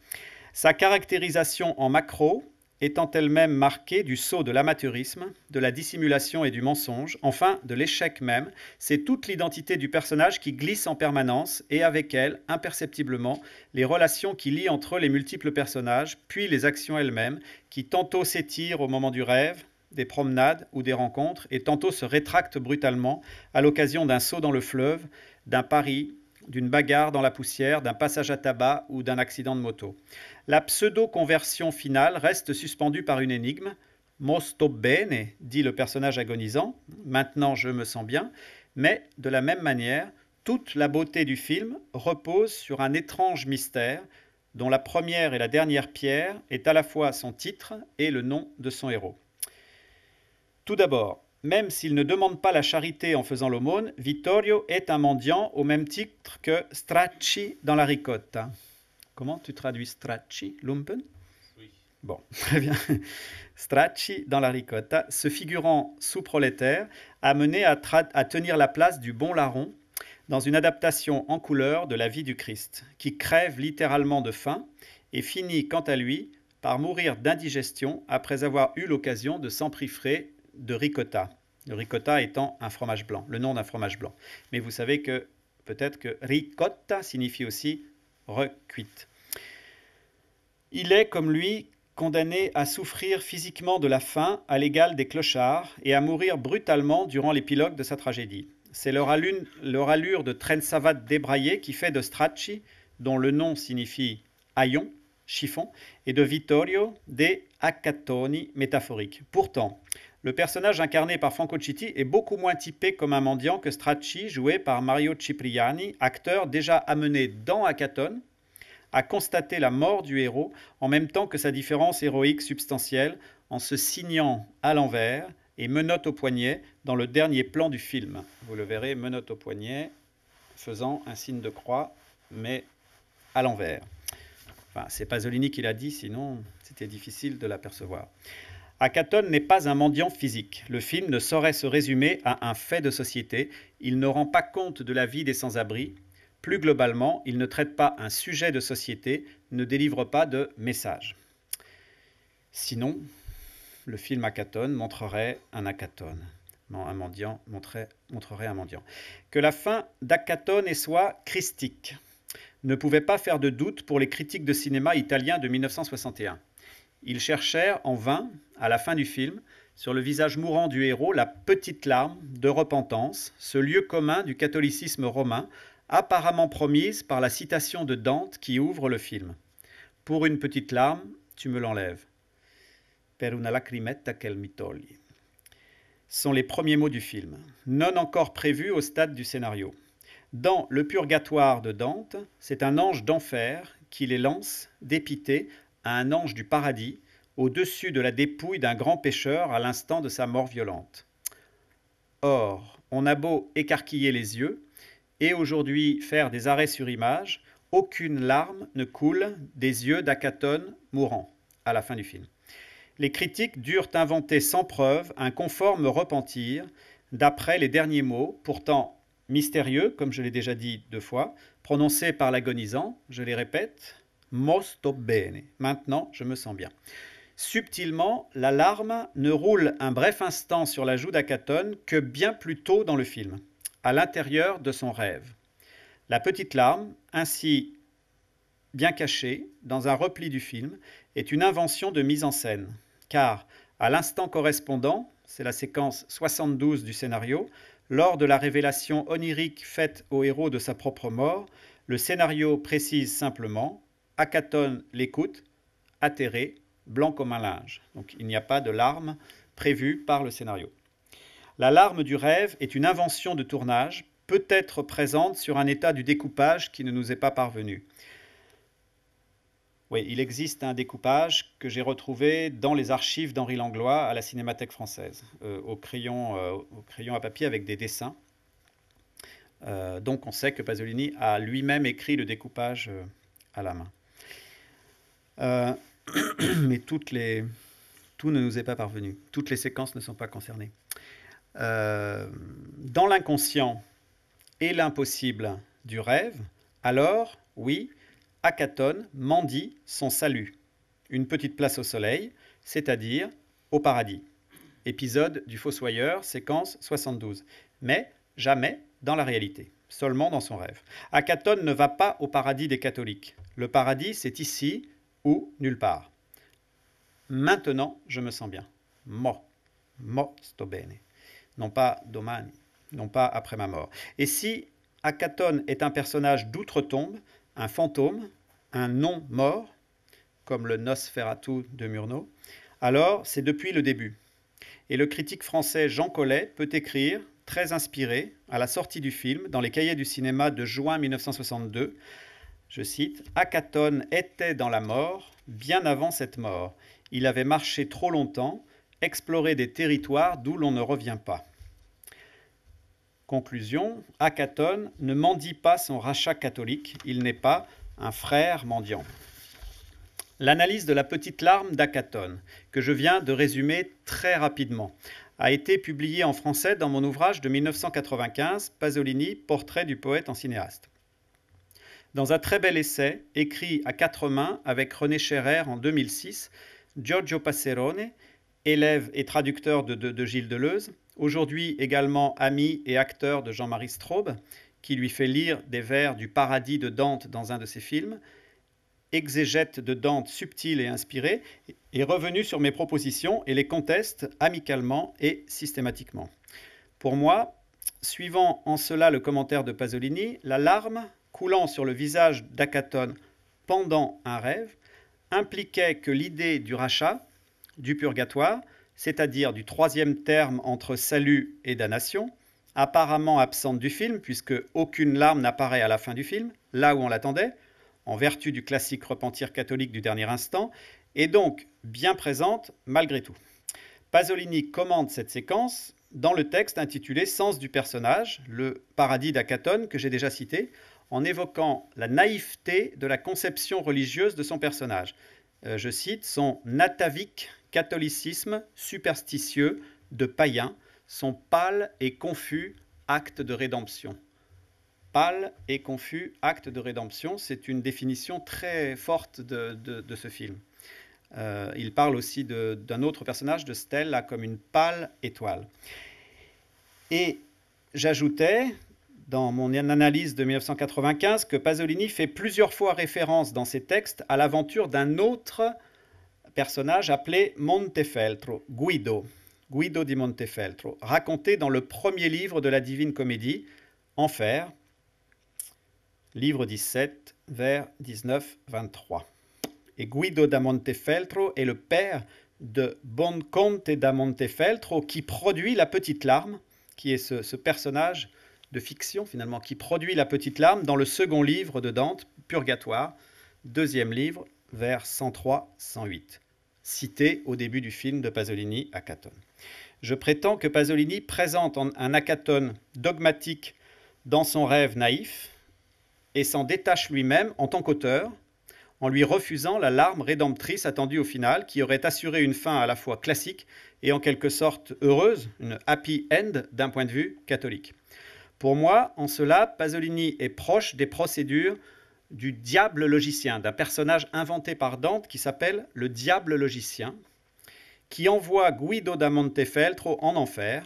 Sa caractérisation en macro, étant elle-même marquée du saut de l'amateurisme, de la dissimulation et du mensonge, enfin de l'échec même, c'est toute l'identité du personnage qui glisse en permanence et avec elle, imperceptiblement, les relations qui lient entre les multiples personnages, puis les actions elles-mêmes, qui tantôt s'étirent au moment du rêve, des promenades ou des rencontres, et tantôt se rétractent brutalement à l'occasion d'un saut dans le fleuve, d'un pari, d'une bagarre dans la poussière, d'un passage à tabac ou d'un accident de moto. La pseudo-conversion finale reste suspendue par une énigme. Mosto bene, dit le personnage agonisant, maintenant je me sens bien, mais de la même manière, toute la beauté du film repose sur un étrange mystère dont la première et la dernière pierre est à la fois son titre et le nom de son héros. Tout d'abord, même s'il ne demande pas la charité en faisant l'aumône, Vittorio est un mendiant au même titre que Stracci dans la ricotta. Comment tu traduis Stracci Lumpen Oui. Bon, très bien. Stracci dans la ricotta, se figurant sous-prolétaire, amené à, à tenir la place du bon larron dans une adaptation en couleur de la vie du Christ, qui crève littéralement de faim et finit, quant à lui, par mourir d'indigestion après avoir eu l'occasion de s'empiffrer de ricotta. Le ricotta étant un fromage blanc, le nom d'un fromage blanc. Mais vous savez que peut-être que ricotta signifie aussi recuite. Il est, comme lui, condamné à souffrir physiquement de la faim à l'égal des clochards et à mourir brutalement durant l'épilogue de sa tragédie. C'est leur, allure de traîne savate débraillée qui fait de Stracci, dont le nom signifie haillon, chiffon, et de Vittorio des accatoni métaphoriques. Pourtant, le personnage incarné par Franco Citti est beaucoup moins typé comme un mendiant que Stracci, joué par Mario Cipriani, acteur déjà amené dans Hackathon à constater la mort du héros en même temps que sa différence héroïque substantielle en se signant à l'envers et menotte au poignet dans le dernier plan du film. Vous le verrez, menotte au poignet, faisant un signe de croix, mais à l'envers. c'est Pasolini qui l'a dit, sinon c'était difficile de l'apercevoir. Akaton n'est pas un mendiant physique. Le film ne saurait se résumer à un fait de société. Il ne rend pas compte de la vie des sans-abri. Plus globalement, il ne traite pas un sujet de société, ne délivre pas de message. Sinon, le film Akaton montrerait un Akaton. Un mendiant montrerait, montrerait un mendiant. Que la fin d'Akaton soit christique ne pouvait pas faire de doute pour les critiques de cinéma italiens de 1961. Ils cherchèrent en vain, à la fin du film, sur le visage mourant du héros la petite larme de repentance, ce lieu commun du catholicisme romain, apparemment promise par la citation de Dante qui ouvre le film. Pour une petite larme, tu me l'enlèves. Per una lacrimetta quel mi Sont les premiers mots du film, non encore prévus au stade du scénario. Dans Le Purgatoire de Dante, c'est un ange d'enfer qui les lance, dépité, à un ange du paradis, au-dessus de la dépouille d'un grand pêcheur à l'instant de sa mort violente. Or, on a beau écarquiller les yeux, et aujourd'hui faire des arrêts sur image, aucune larme ne coule des yeux d'Akaton mourant à la fin du film. Les critiques durent inventer sans preuve un conforme repentir d'après les derniers mots, pourtant mystérieux, comme je l'ai déjà dit deux fois, prononcés par l'agonisant, je les répète, « Mosto bene. Maintenant, je me sens bien. Subtilement, la larme ne roule un bref instant sur la joue d'Akaton que bien plus tôt dans le film, à l'intérieur de son rêve. La petite larme, ainsi bien cachée dans un repli du film, est une invention de mise en scène, car à l'instant correspondant, c'est la séquence 72 du scénario, lors de la révélation onirique faite au héros de sa propre mort, le scénario précise simplement « Acatone l'écoute, atterré, blanc comme un linge. Donc il n'y a pas de larme prévue par le scénario. La larme du rêve est une invention de tournage, peut-être présente sur un état du découpage qui ne nous est pas parvenu. Oui, il existe un découpage que j'ai retrouvé dans les archives d'Henri Langlois à la Cinémathèque française, euh, euh, au, crayon, à papier avec des dessins. Euh, donc on sait que Pasolini a lui-même écrit le découpage à la main. Euh, mais toutes les, tout ne nous est pas parvenu. Toutes les séquences ne sont pas concernées. Euh, dans l'inconscient et l'impossible du rêve, alors, oui, Akaton mendie son salut, une petite place au soleil, c'est-à-dire au paradis. Épisode du Fossoyeur, séquence 72. Mais jamais dans la réalité, seulement dans son rêve. Akaton ne va pas au paradis des catholiques. Le paradis, c'est ici, ou nulle part. Maintenant, je me sens bien. Mo. Mo sto bene. Non pas domani, non pas après ma mort. Et si Akaton est un personnage d'outre-tombe, un fantôme, un non-mort, comme le Nosferatu de Murnau, alors c'est depuis le début. Et le critique français Jean Collet peut écrire, très inspiré, à la sortie du film, dans les cahiers du cinéma de juin 1962, je cite, Acatone était dans la mort bien avant cette mort. Il avait marché trop longtemps, exploré des territoires d'où l'on ne revient pas. Conclusion, Acatone ne mendie pas son rachat catholique, il n'est pas un frère mendiant. L'analyse de la petite larme d'Acatone, que je viens de résumer très rapidement, a été publiée en français dans mon ouvrage de 1995, Pasolini, Portrait du poète en cinéaste. Dans un très bel essai, écrit à quatre mains avec René Scherrer en 2006, Giorgio Passerone, élève et traducteur de, Gilles Deleuze, aujourd'hui également ami et acteur de Jean-Marie Straube, qui lui fait lire des vers du paradis de Dante dans un de ses films, exégète de Dante subtil et inspiré, est revenu sur mes propositions et les conteste amicalement et systématiquement. Pour moi, suivant en cela le commentaire de Pasolini, la larme, coulant sur le visage d'Acaton pendant un rêve impliquait que l'idée du rachat, du purgatoire, c'est-à-dire du troisième terme entre salut et damnation, apparemment absente du film, puisque aucune larme n'apparaît à la fin du film, là où on l'attendait, en vertu du classique repentir catholique du dernier instant, est donc bien présente malgré tout. Pasolini commande cette séquence dans le texte intitulé Sens du personnage, le paradis d'Acaton que j'ai déjà cité, en évoquant la naïveté de la conception religieuse de son personnage. Euh, je cite son natavique catholicisme superstitieux de païen, son pâle et confus acte de rédemption. Pâle et confus acte de rédemption, c'est une définition très forte de, ce film. Euh, il parle aussi d'un autre personnage de Stella comme une pâle étoile. Et j'ajoutais dans mon analyse de 1995 que Pasolini fait plusieurs fois référence dans ses textes à l'aventure d'un autre personnage appelé Montefeltro, Guido, Guido di Montefeltro, raconté dans le premier livre de la Divine Comédie, Enfer, livre 17, vers 19-23. Et Guido da Montefeltro est le père de Bonconte da Montefeltro qui produit La Petite Larme, qui est ce personnage de fiction finalement, qui produit La Petite Larme dans le second livre de Dante, Purgatoire, deuxième livre, vers 103-108, cité au début du film de Pasolini, Acatone. Je prétends que Pasolini présente un Acatone dogmatique dans son rêve naïf et s'en détache lui-même en tant qu'auteur, en lui refusant la larme rédemptrice attendue au final, qui aurait assuré une fin à la fois classique et en quelque sorte heureuse, une happy end d'un point de vue catholique. Pour moi, en cela, Pasolini est proche des procédures du diable logicien, d'un personnage inventé par Dante qui s'appelle le diable logicien, qui envoie Guido da Montefeltro en enfer.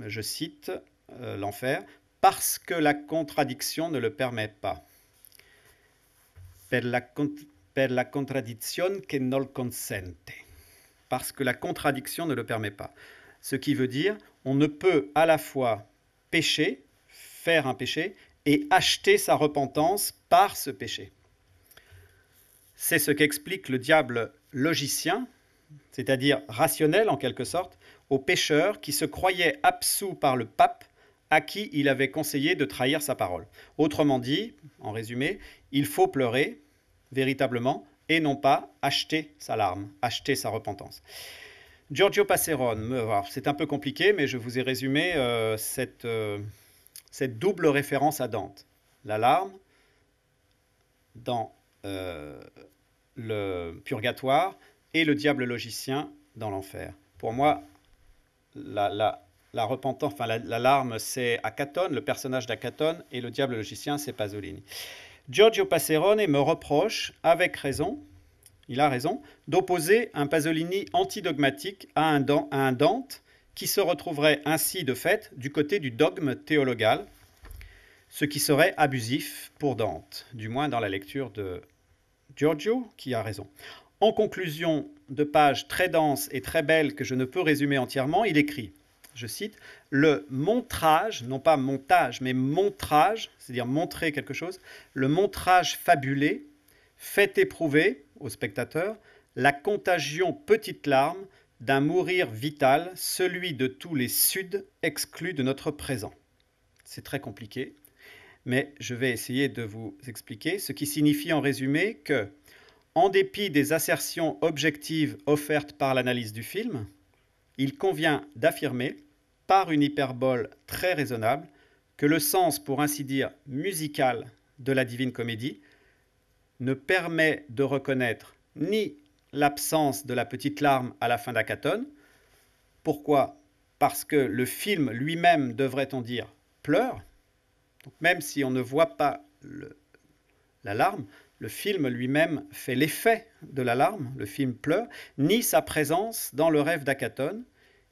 Je cite euh, l'enfer parce que la contradiction ne le permet pas. Per la, per la contraddizione che non consente. Parce que la contradiction ne le permet pas. Ce qui veut dire, on ne peut à la fois péché, faire un péché, et acheter sa repentance par ce péché. C'est ce qu'explique le diable logicien, c'est-à-dire rationnel en quelque sorte, aux pécheurs qui se croyaient absous par le pape à qui il avait conseillé de trahir sa parole. Autrement dit, en résumé, il faut pleurer véritablement et non pas acheter sa larme, acheter sa repentance. Giorgio Passeron, c'est un peu compliqué, mais je vous ai résumé euh, euh, cette, double référence à Dante. L'alarme dans euh, le purgatoire et le diable logicien dans l'enfer. Pour moi, la, la, repentance, enfin l'alarme, c'est Acatone, le personnage d'Acatone, et le diable logicien, c'est Pasolini. Giorgio Passerone me reproche, avec raison, il a raison, d'opposer un Pasolini antidogmatique à un, à Dante qui se retrouverait ainsi de fait du côté du dogme théologal, ce qui serait abusif pour Dante, du moins dans la lecture de Giorgio, qui a raison. En conclusion de pages très denses et très belles que je ne peux résumer entièrement, il écrit, je cite, le montrage, non pas montage, mais montrage, c'est-à-dire montrer quelque chose, le montrage fabulé fait éprouver au spectateur la contagion petite larme d'un mourir vital, celui de tous les Suds exclus de notre présent. C'est très compliqué, mais je vais essayer de vous expliquer ce qui signifie en résumé que, en dépit des assertions objectives offertes par l'analyse du film, il convient d'affirmer, par une hyperbole très raisonnable, que le sens, pour ainsi dire, musical de la divine comédie ne permet de reconnaître ni l'absence de la petite larme à la fin d'Akaton. Pourquoi Parce que le film lui-même, devrait-on dire, pleure. même si on ne voit pas la larme, le film lui-même fait l'effet de la larme, le film pleure, ni sa présence dans le rêve d'Akaton,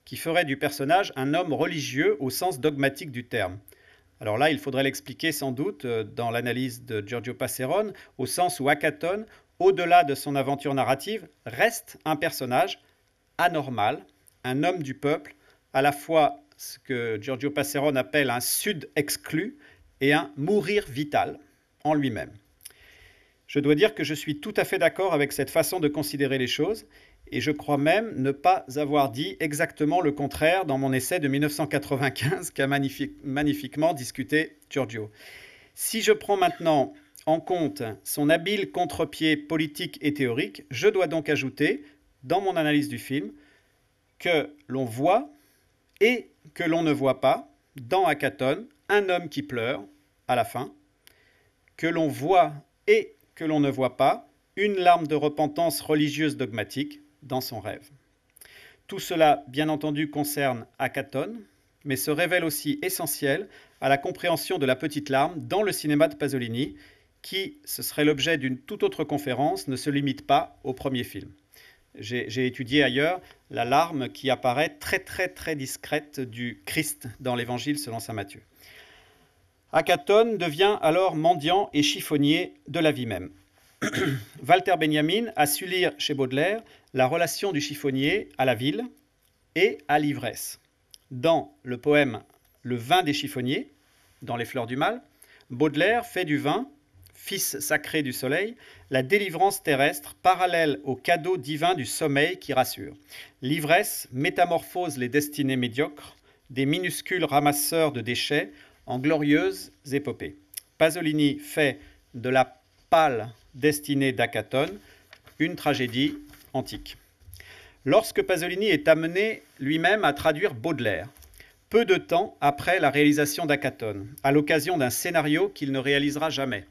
qui ferait du personnage un homme religieux au sens dogmatique du terme. Alors là, il faudrait l'expliquer sans doute euh, dans l'analyse de Giorgio Passeron, au sens où Hackathon, au-delà de son aventure narrative, reste un personnage anormal, un homme du peuple, à la fois ce que Giorgio Passeron appelle un sud exclu et un mourir vital en lui-même. Je dois dire que je suis tout à fait d'accord avec cette façon de considérer les choses et je crois même ne pas avoir dit exactement le contraire dans mon essai de 1995 qu'a magnifiquement discuté Giorgio. Si je prends maintenant en compte son habile contre-pied politique et théorique, je dois donc ajouter, dans mon analyse du film, que l'on voit et que l'on ne voit pas, dans Hackathon, un homme qui pleure à la fin, que l'on voit et que l'on ne voit pas, une larme de repentance religieuse dogmatique, dans son rêve. Tout cela, bien entendu, concerne Akaton, mais se révèle aussi essentiel à la compréhension de la petite larme dans le cinéma de Pasolini, qui, ce serait l'objet d'une toute autre conférence, ne se limite pas au premier film. J'ai étudié ailleurs la larme qui apparaît très très très discrète du Christ dans l'Évangile selon Saint Matthieu. Akaton devient alors mendiant et chiffonnier de la vie même. Walter Benjamin a su lire chez Baudelaire la relation du chiffonnier à la ville et à l'ivresse. Dans le poème Le vin des chiffonniers, dans Les fleurs du mal, Baudelaire fait du vin, fils sacré du soleil, la délivrance terrestre parallèle au cadeau divin du sommeil qui rassure. L'ivresse métamorphose les destinées médiocres des minuscules ramasseurs de déchets en glorieuses épopées. Pasolini fait de la pâle destinée d'Acatone une tragédie antique. Lorsque Pasolini est amené lui-même à traduire Baudelaire, peu de temps après la réalisation d'Acatone, à l'occasion d'un scénario qu'il ne réalisera jamais,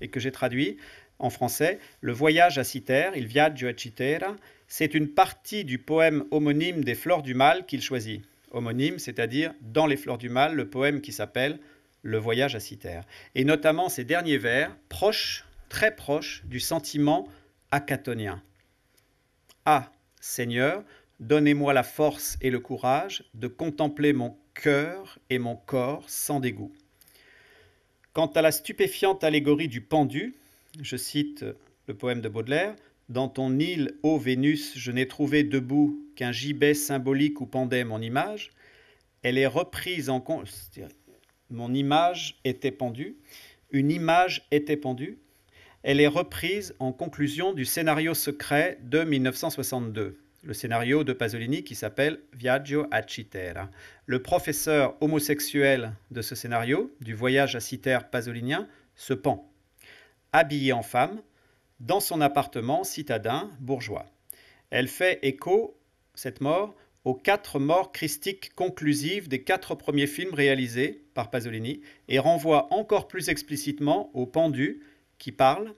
et que j'ai traduit en français, Le voyage à Citer, Il viaggio a Citerra, c'est une partie du poème homonyme des Fleurs du Mal qu'il choisit. Homonyme, c'est-à-dire dans les Fleurs du Mal, le poème qui s'appelle Le voyage à Citer, Et notamment ces derniers vers, proches, très proches du sentiment acatonien. Ah Seigneur, donnez-moi la force et le courage de contempler mon cœur et mon corps sans dégoût. Quant à la stupéfiante allégorie du pendu, je cite le poème de Baudelaire, Dans ton île, ô Vénus, je n'ai trouvé debout qu'un gibet symbolique où pendait mon image, elle est reprise en... Mon image était pendue, une image était pendue, elle est reprise en conclusion du scénario secret de 1962, le scénario de Pasolini qui s'appelle Viaggio a Citera. Le professeur homosexuel de ce scénario, du voyage à Citer pasolinien, se pend, habillé en femme, dans son appartement citadin bourgeois. Elle fait écho, cette mort, aux quatre morts christiques conclusives des quatre premiers films réalisés par Pasolini et renvoie encore plus explicitement au pendu qui parle,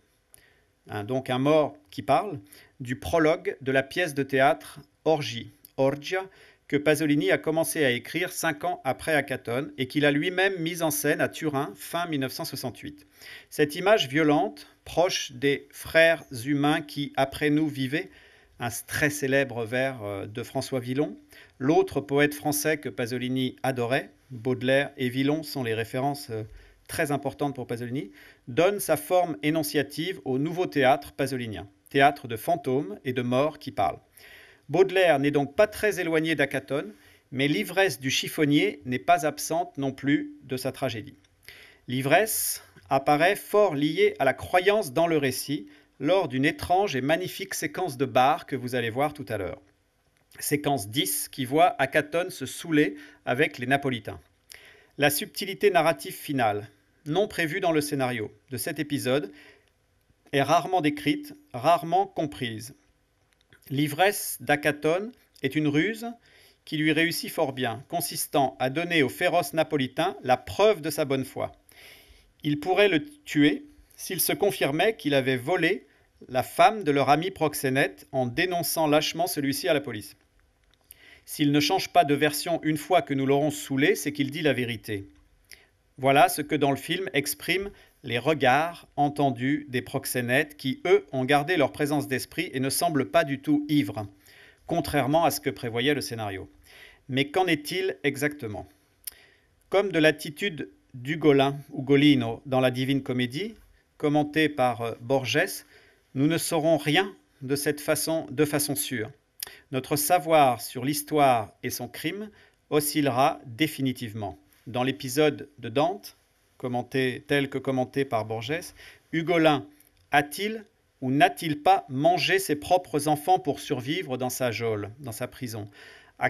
hein, donc un mort qui parle, du prologue de la pièce de théâtre Orgie, Orgia, que Pasolini a commencé à écrire cinq ans après Catone et qu'il a lui-même mise en scène à Turin fin 1968. Cette image violente, proche des frères humains qui, après nous, vivaient, un très célèbre vers euh, de François Villon, l'autre poète français que Pasolini adorait, Baudelaire et Villon sont les références euh, très importantes pour Pasolini, donne sa forme énonciative au nouveau théâtre pasolinien, théâtre de fantômes et de morts qui parlent. Baudelaire n'est donc pas très éloigné d'Acatone, mais l'ivresse du chiffonnier n'est pas absente non plus de sa tragédie. L'ivresse apparaît fort liée à la croyance dans le récit lors d'une étrange et magnifique séquence de bar que vous allez voir tout à l'heure. Séquence 10 qui voit Acatone se saouler avec les Napolitains. La subtilité narrative finale, non prévue dans le scénario de cet épisode est rarement décrite, rarement comprise. L'ivresse d'Acaton est une ruse qui lui réussit fort bien, consistant à donner au féroce napolitain la preuve de sa bonne foi. Il pourrait le tuer s'il se confirmait qu'il avait volé la femme de leur ami proxénète en dénonçant lâchement celui-ci à la police. S'il ne change pas de version une fois que nous l'aurons saoulé, c'est qu'il dit la vérité. Voilà ce que dans le film expriment les regards entendus des proxénètes qui, eux, ont gardé leur présence d'esprit et ne semblent pas du tout ivres, contrairement à ce que prévoyait le scénario. Mais qu'en est-il exactement Comme de l'attitude d'Ugolin ou Golino dans la Divine Comédie, commentée par euh, Borges, nous ne saurons rien de cette façon de façon sûre. Notre savoir sur l'histoire et son crime oscillera définitivement dans l'épisode de Dante, commenté, tel que commenté par Borges, Hugolin a-t-il ou n'a-t-il pas mangé ses propres enfants pour survivre dans sa geôle, dans sa prison À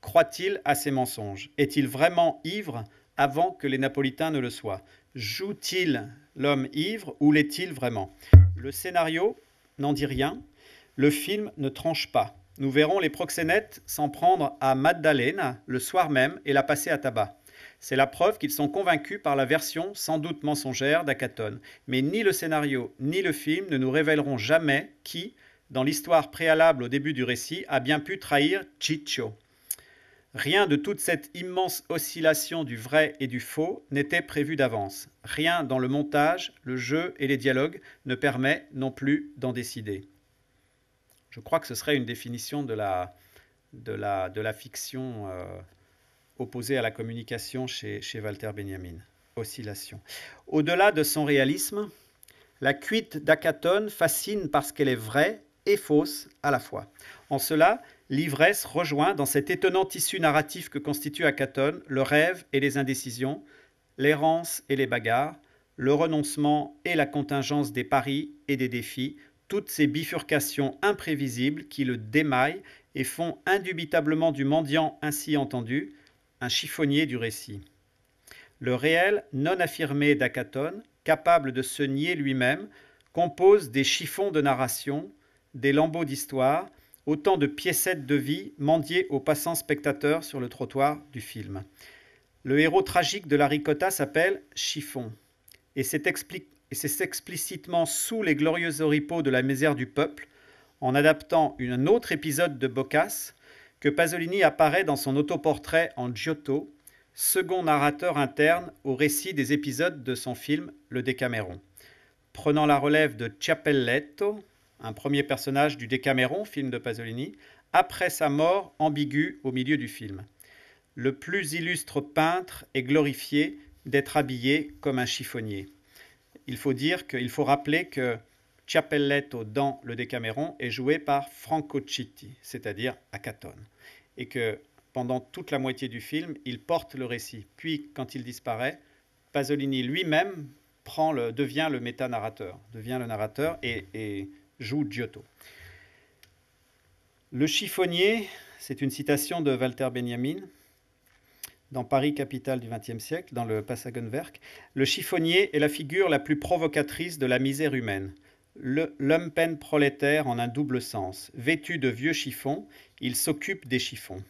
croit-il à ses mensonges Est-il vraiment ivre avant que les Napolitains ne le soient Joue-t-il l'homme ivre ou l'est-il vraiment Le scénario n'en dit rien, le film ne tranche pas. Nous verrons les proxénètes s'en prendre à Maddalena le soir même et la passer à tabac. C'est la preuve qu'ils sont convaincus par la version sans doute mensongère d'Acaton. Mais ni le scénario ni le film ne nous révéleront jamais qui, dans l'histoire préalable au début du récit, a bien pu trahir Chicho. Rien de toute cette immense oscillation du vrai et du faux n'était prévu d'avance. Rien dans le montage, le jeu et les dialogues ne permet non plus d'en décider. Je crois que ce serait une définition de la, fiction euh, opposée à la communication chez, Walter Benjamin. Oscillation. Au-delà de son réalisme, la cuite d'Acaton fascine parce qu'elle est vraie et fausse à la fois. En cela, l'ivresse rejoint dans cet étonnant tissu narratif que constitue acatone le rêve et les indécisions, l'errance et les bagarres, le renoncement et la contingence des paris et des défis, toutes ces bifurcations imprévisibles qui le démaillent et font indubitablement du mendiant ainsi entendu un chiffonnier du récit. Le réel non affirmé d'Acatone, capable de se nier lui-même, compose des chiffons de narration, des lambeaux d'histoire, autant de piécettes de vie mendiées aux passants spectateurs sur le trottoir du film. Le héros tragique de la ricotta s'appelle Chiffon, et c'est et c'est explicitement sous les glorieux oripeaux de la misère du peuple, en adaptant un autre épisode de Boccace, que Pasolini apparaît dans son autoportrait en Giotto, second narrateur interne au récit des épisodes de son film Le Décaméron. Prenant la relève de Ciappelletto, un premier personnage du Décaméron, film de Pasolini, après sa mort ambiguë au milieu du film. Le plus illustre peintre est glorifié d'être habillé comme un chiffonnier il faut dire qu'il faut rappeler que Ciappelletto dans le Décameron est joué par Franco Citti, c'est-à-dire Catone, et que pendant toute la moitié du film, il porte le récit. Puis, quand il disparaît, Pasolini lui-même devient le méta-narrateur, devient le narrateur et, et joue Giotto. Le chiffonnier, c'est une citation de Walter Benjamin, dans Paris capitale du XXe siècle, dans le Passagenwerk, le chiffonnier est la figure la plus provocatrice de la misère humaine. L'homme prolétaire en un double sens. Vêtu de vieux chiffons, il s'occupe des chiffons.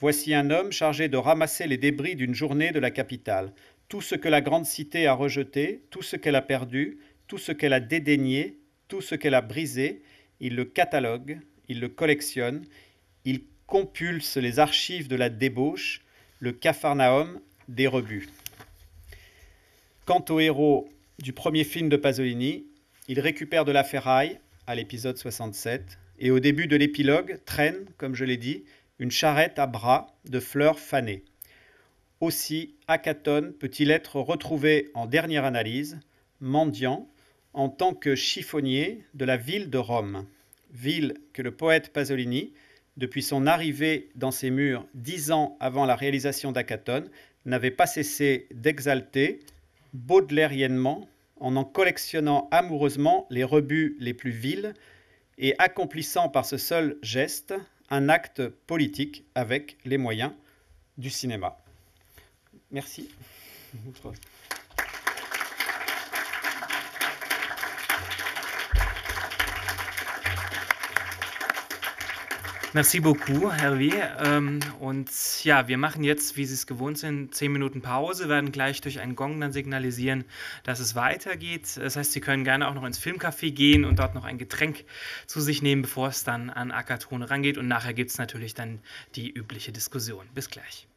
Voici un homme chargé de ramasser les débris d'une journée de la capitale. Tout ce que la grande cité a rejeté, tout ce qu'elle a perdu, tout ce qu'elle a dédaigné, tout ce qu'elle a brisé, il le catalogue, il le collectionne, il compulse les archives de la débauche, le Capharnaüm des rebuts. Quant au héros du premier film de Pasolini, il récupère de la ferraille à l'épisode 67 et au début de l'épilogue traîne, comme je l'ai dit, une charrette à bras de fleurs fanées. Aussi, Catone peut-il être retrouvé en dernière analyse, mendiant, en tant que chiffonnier de la ville de Rome, ville que le poète Pasolini depuis son arrivée dans ces murs dix ans avant la réalisation d'Hackathon, n'avait pas cessé d'exalter, baudelairiennement, en en collectionnant amoureusement les rebuts les plus vils et accomplissant par ce seul geste un acte politique avec les moyens du cinéma. Merci. Merci beaucoup, Hervé. Ähm, und ja, wir machen jetzt, wie Sie es gewohnt sind, zehn Minuten Pause, werden gleich durch einen Gong dann signalisieren, dass es weitergeht. Das heißt, Sie können gerne auch noch ins Filmcafé gehen und dort noch ein Getränk zu sich nehmen, bevor es dann an Akatone rangeht. Und nachher gibt es natürlich dann die übliche Diskussion. Bis gleich.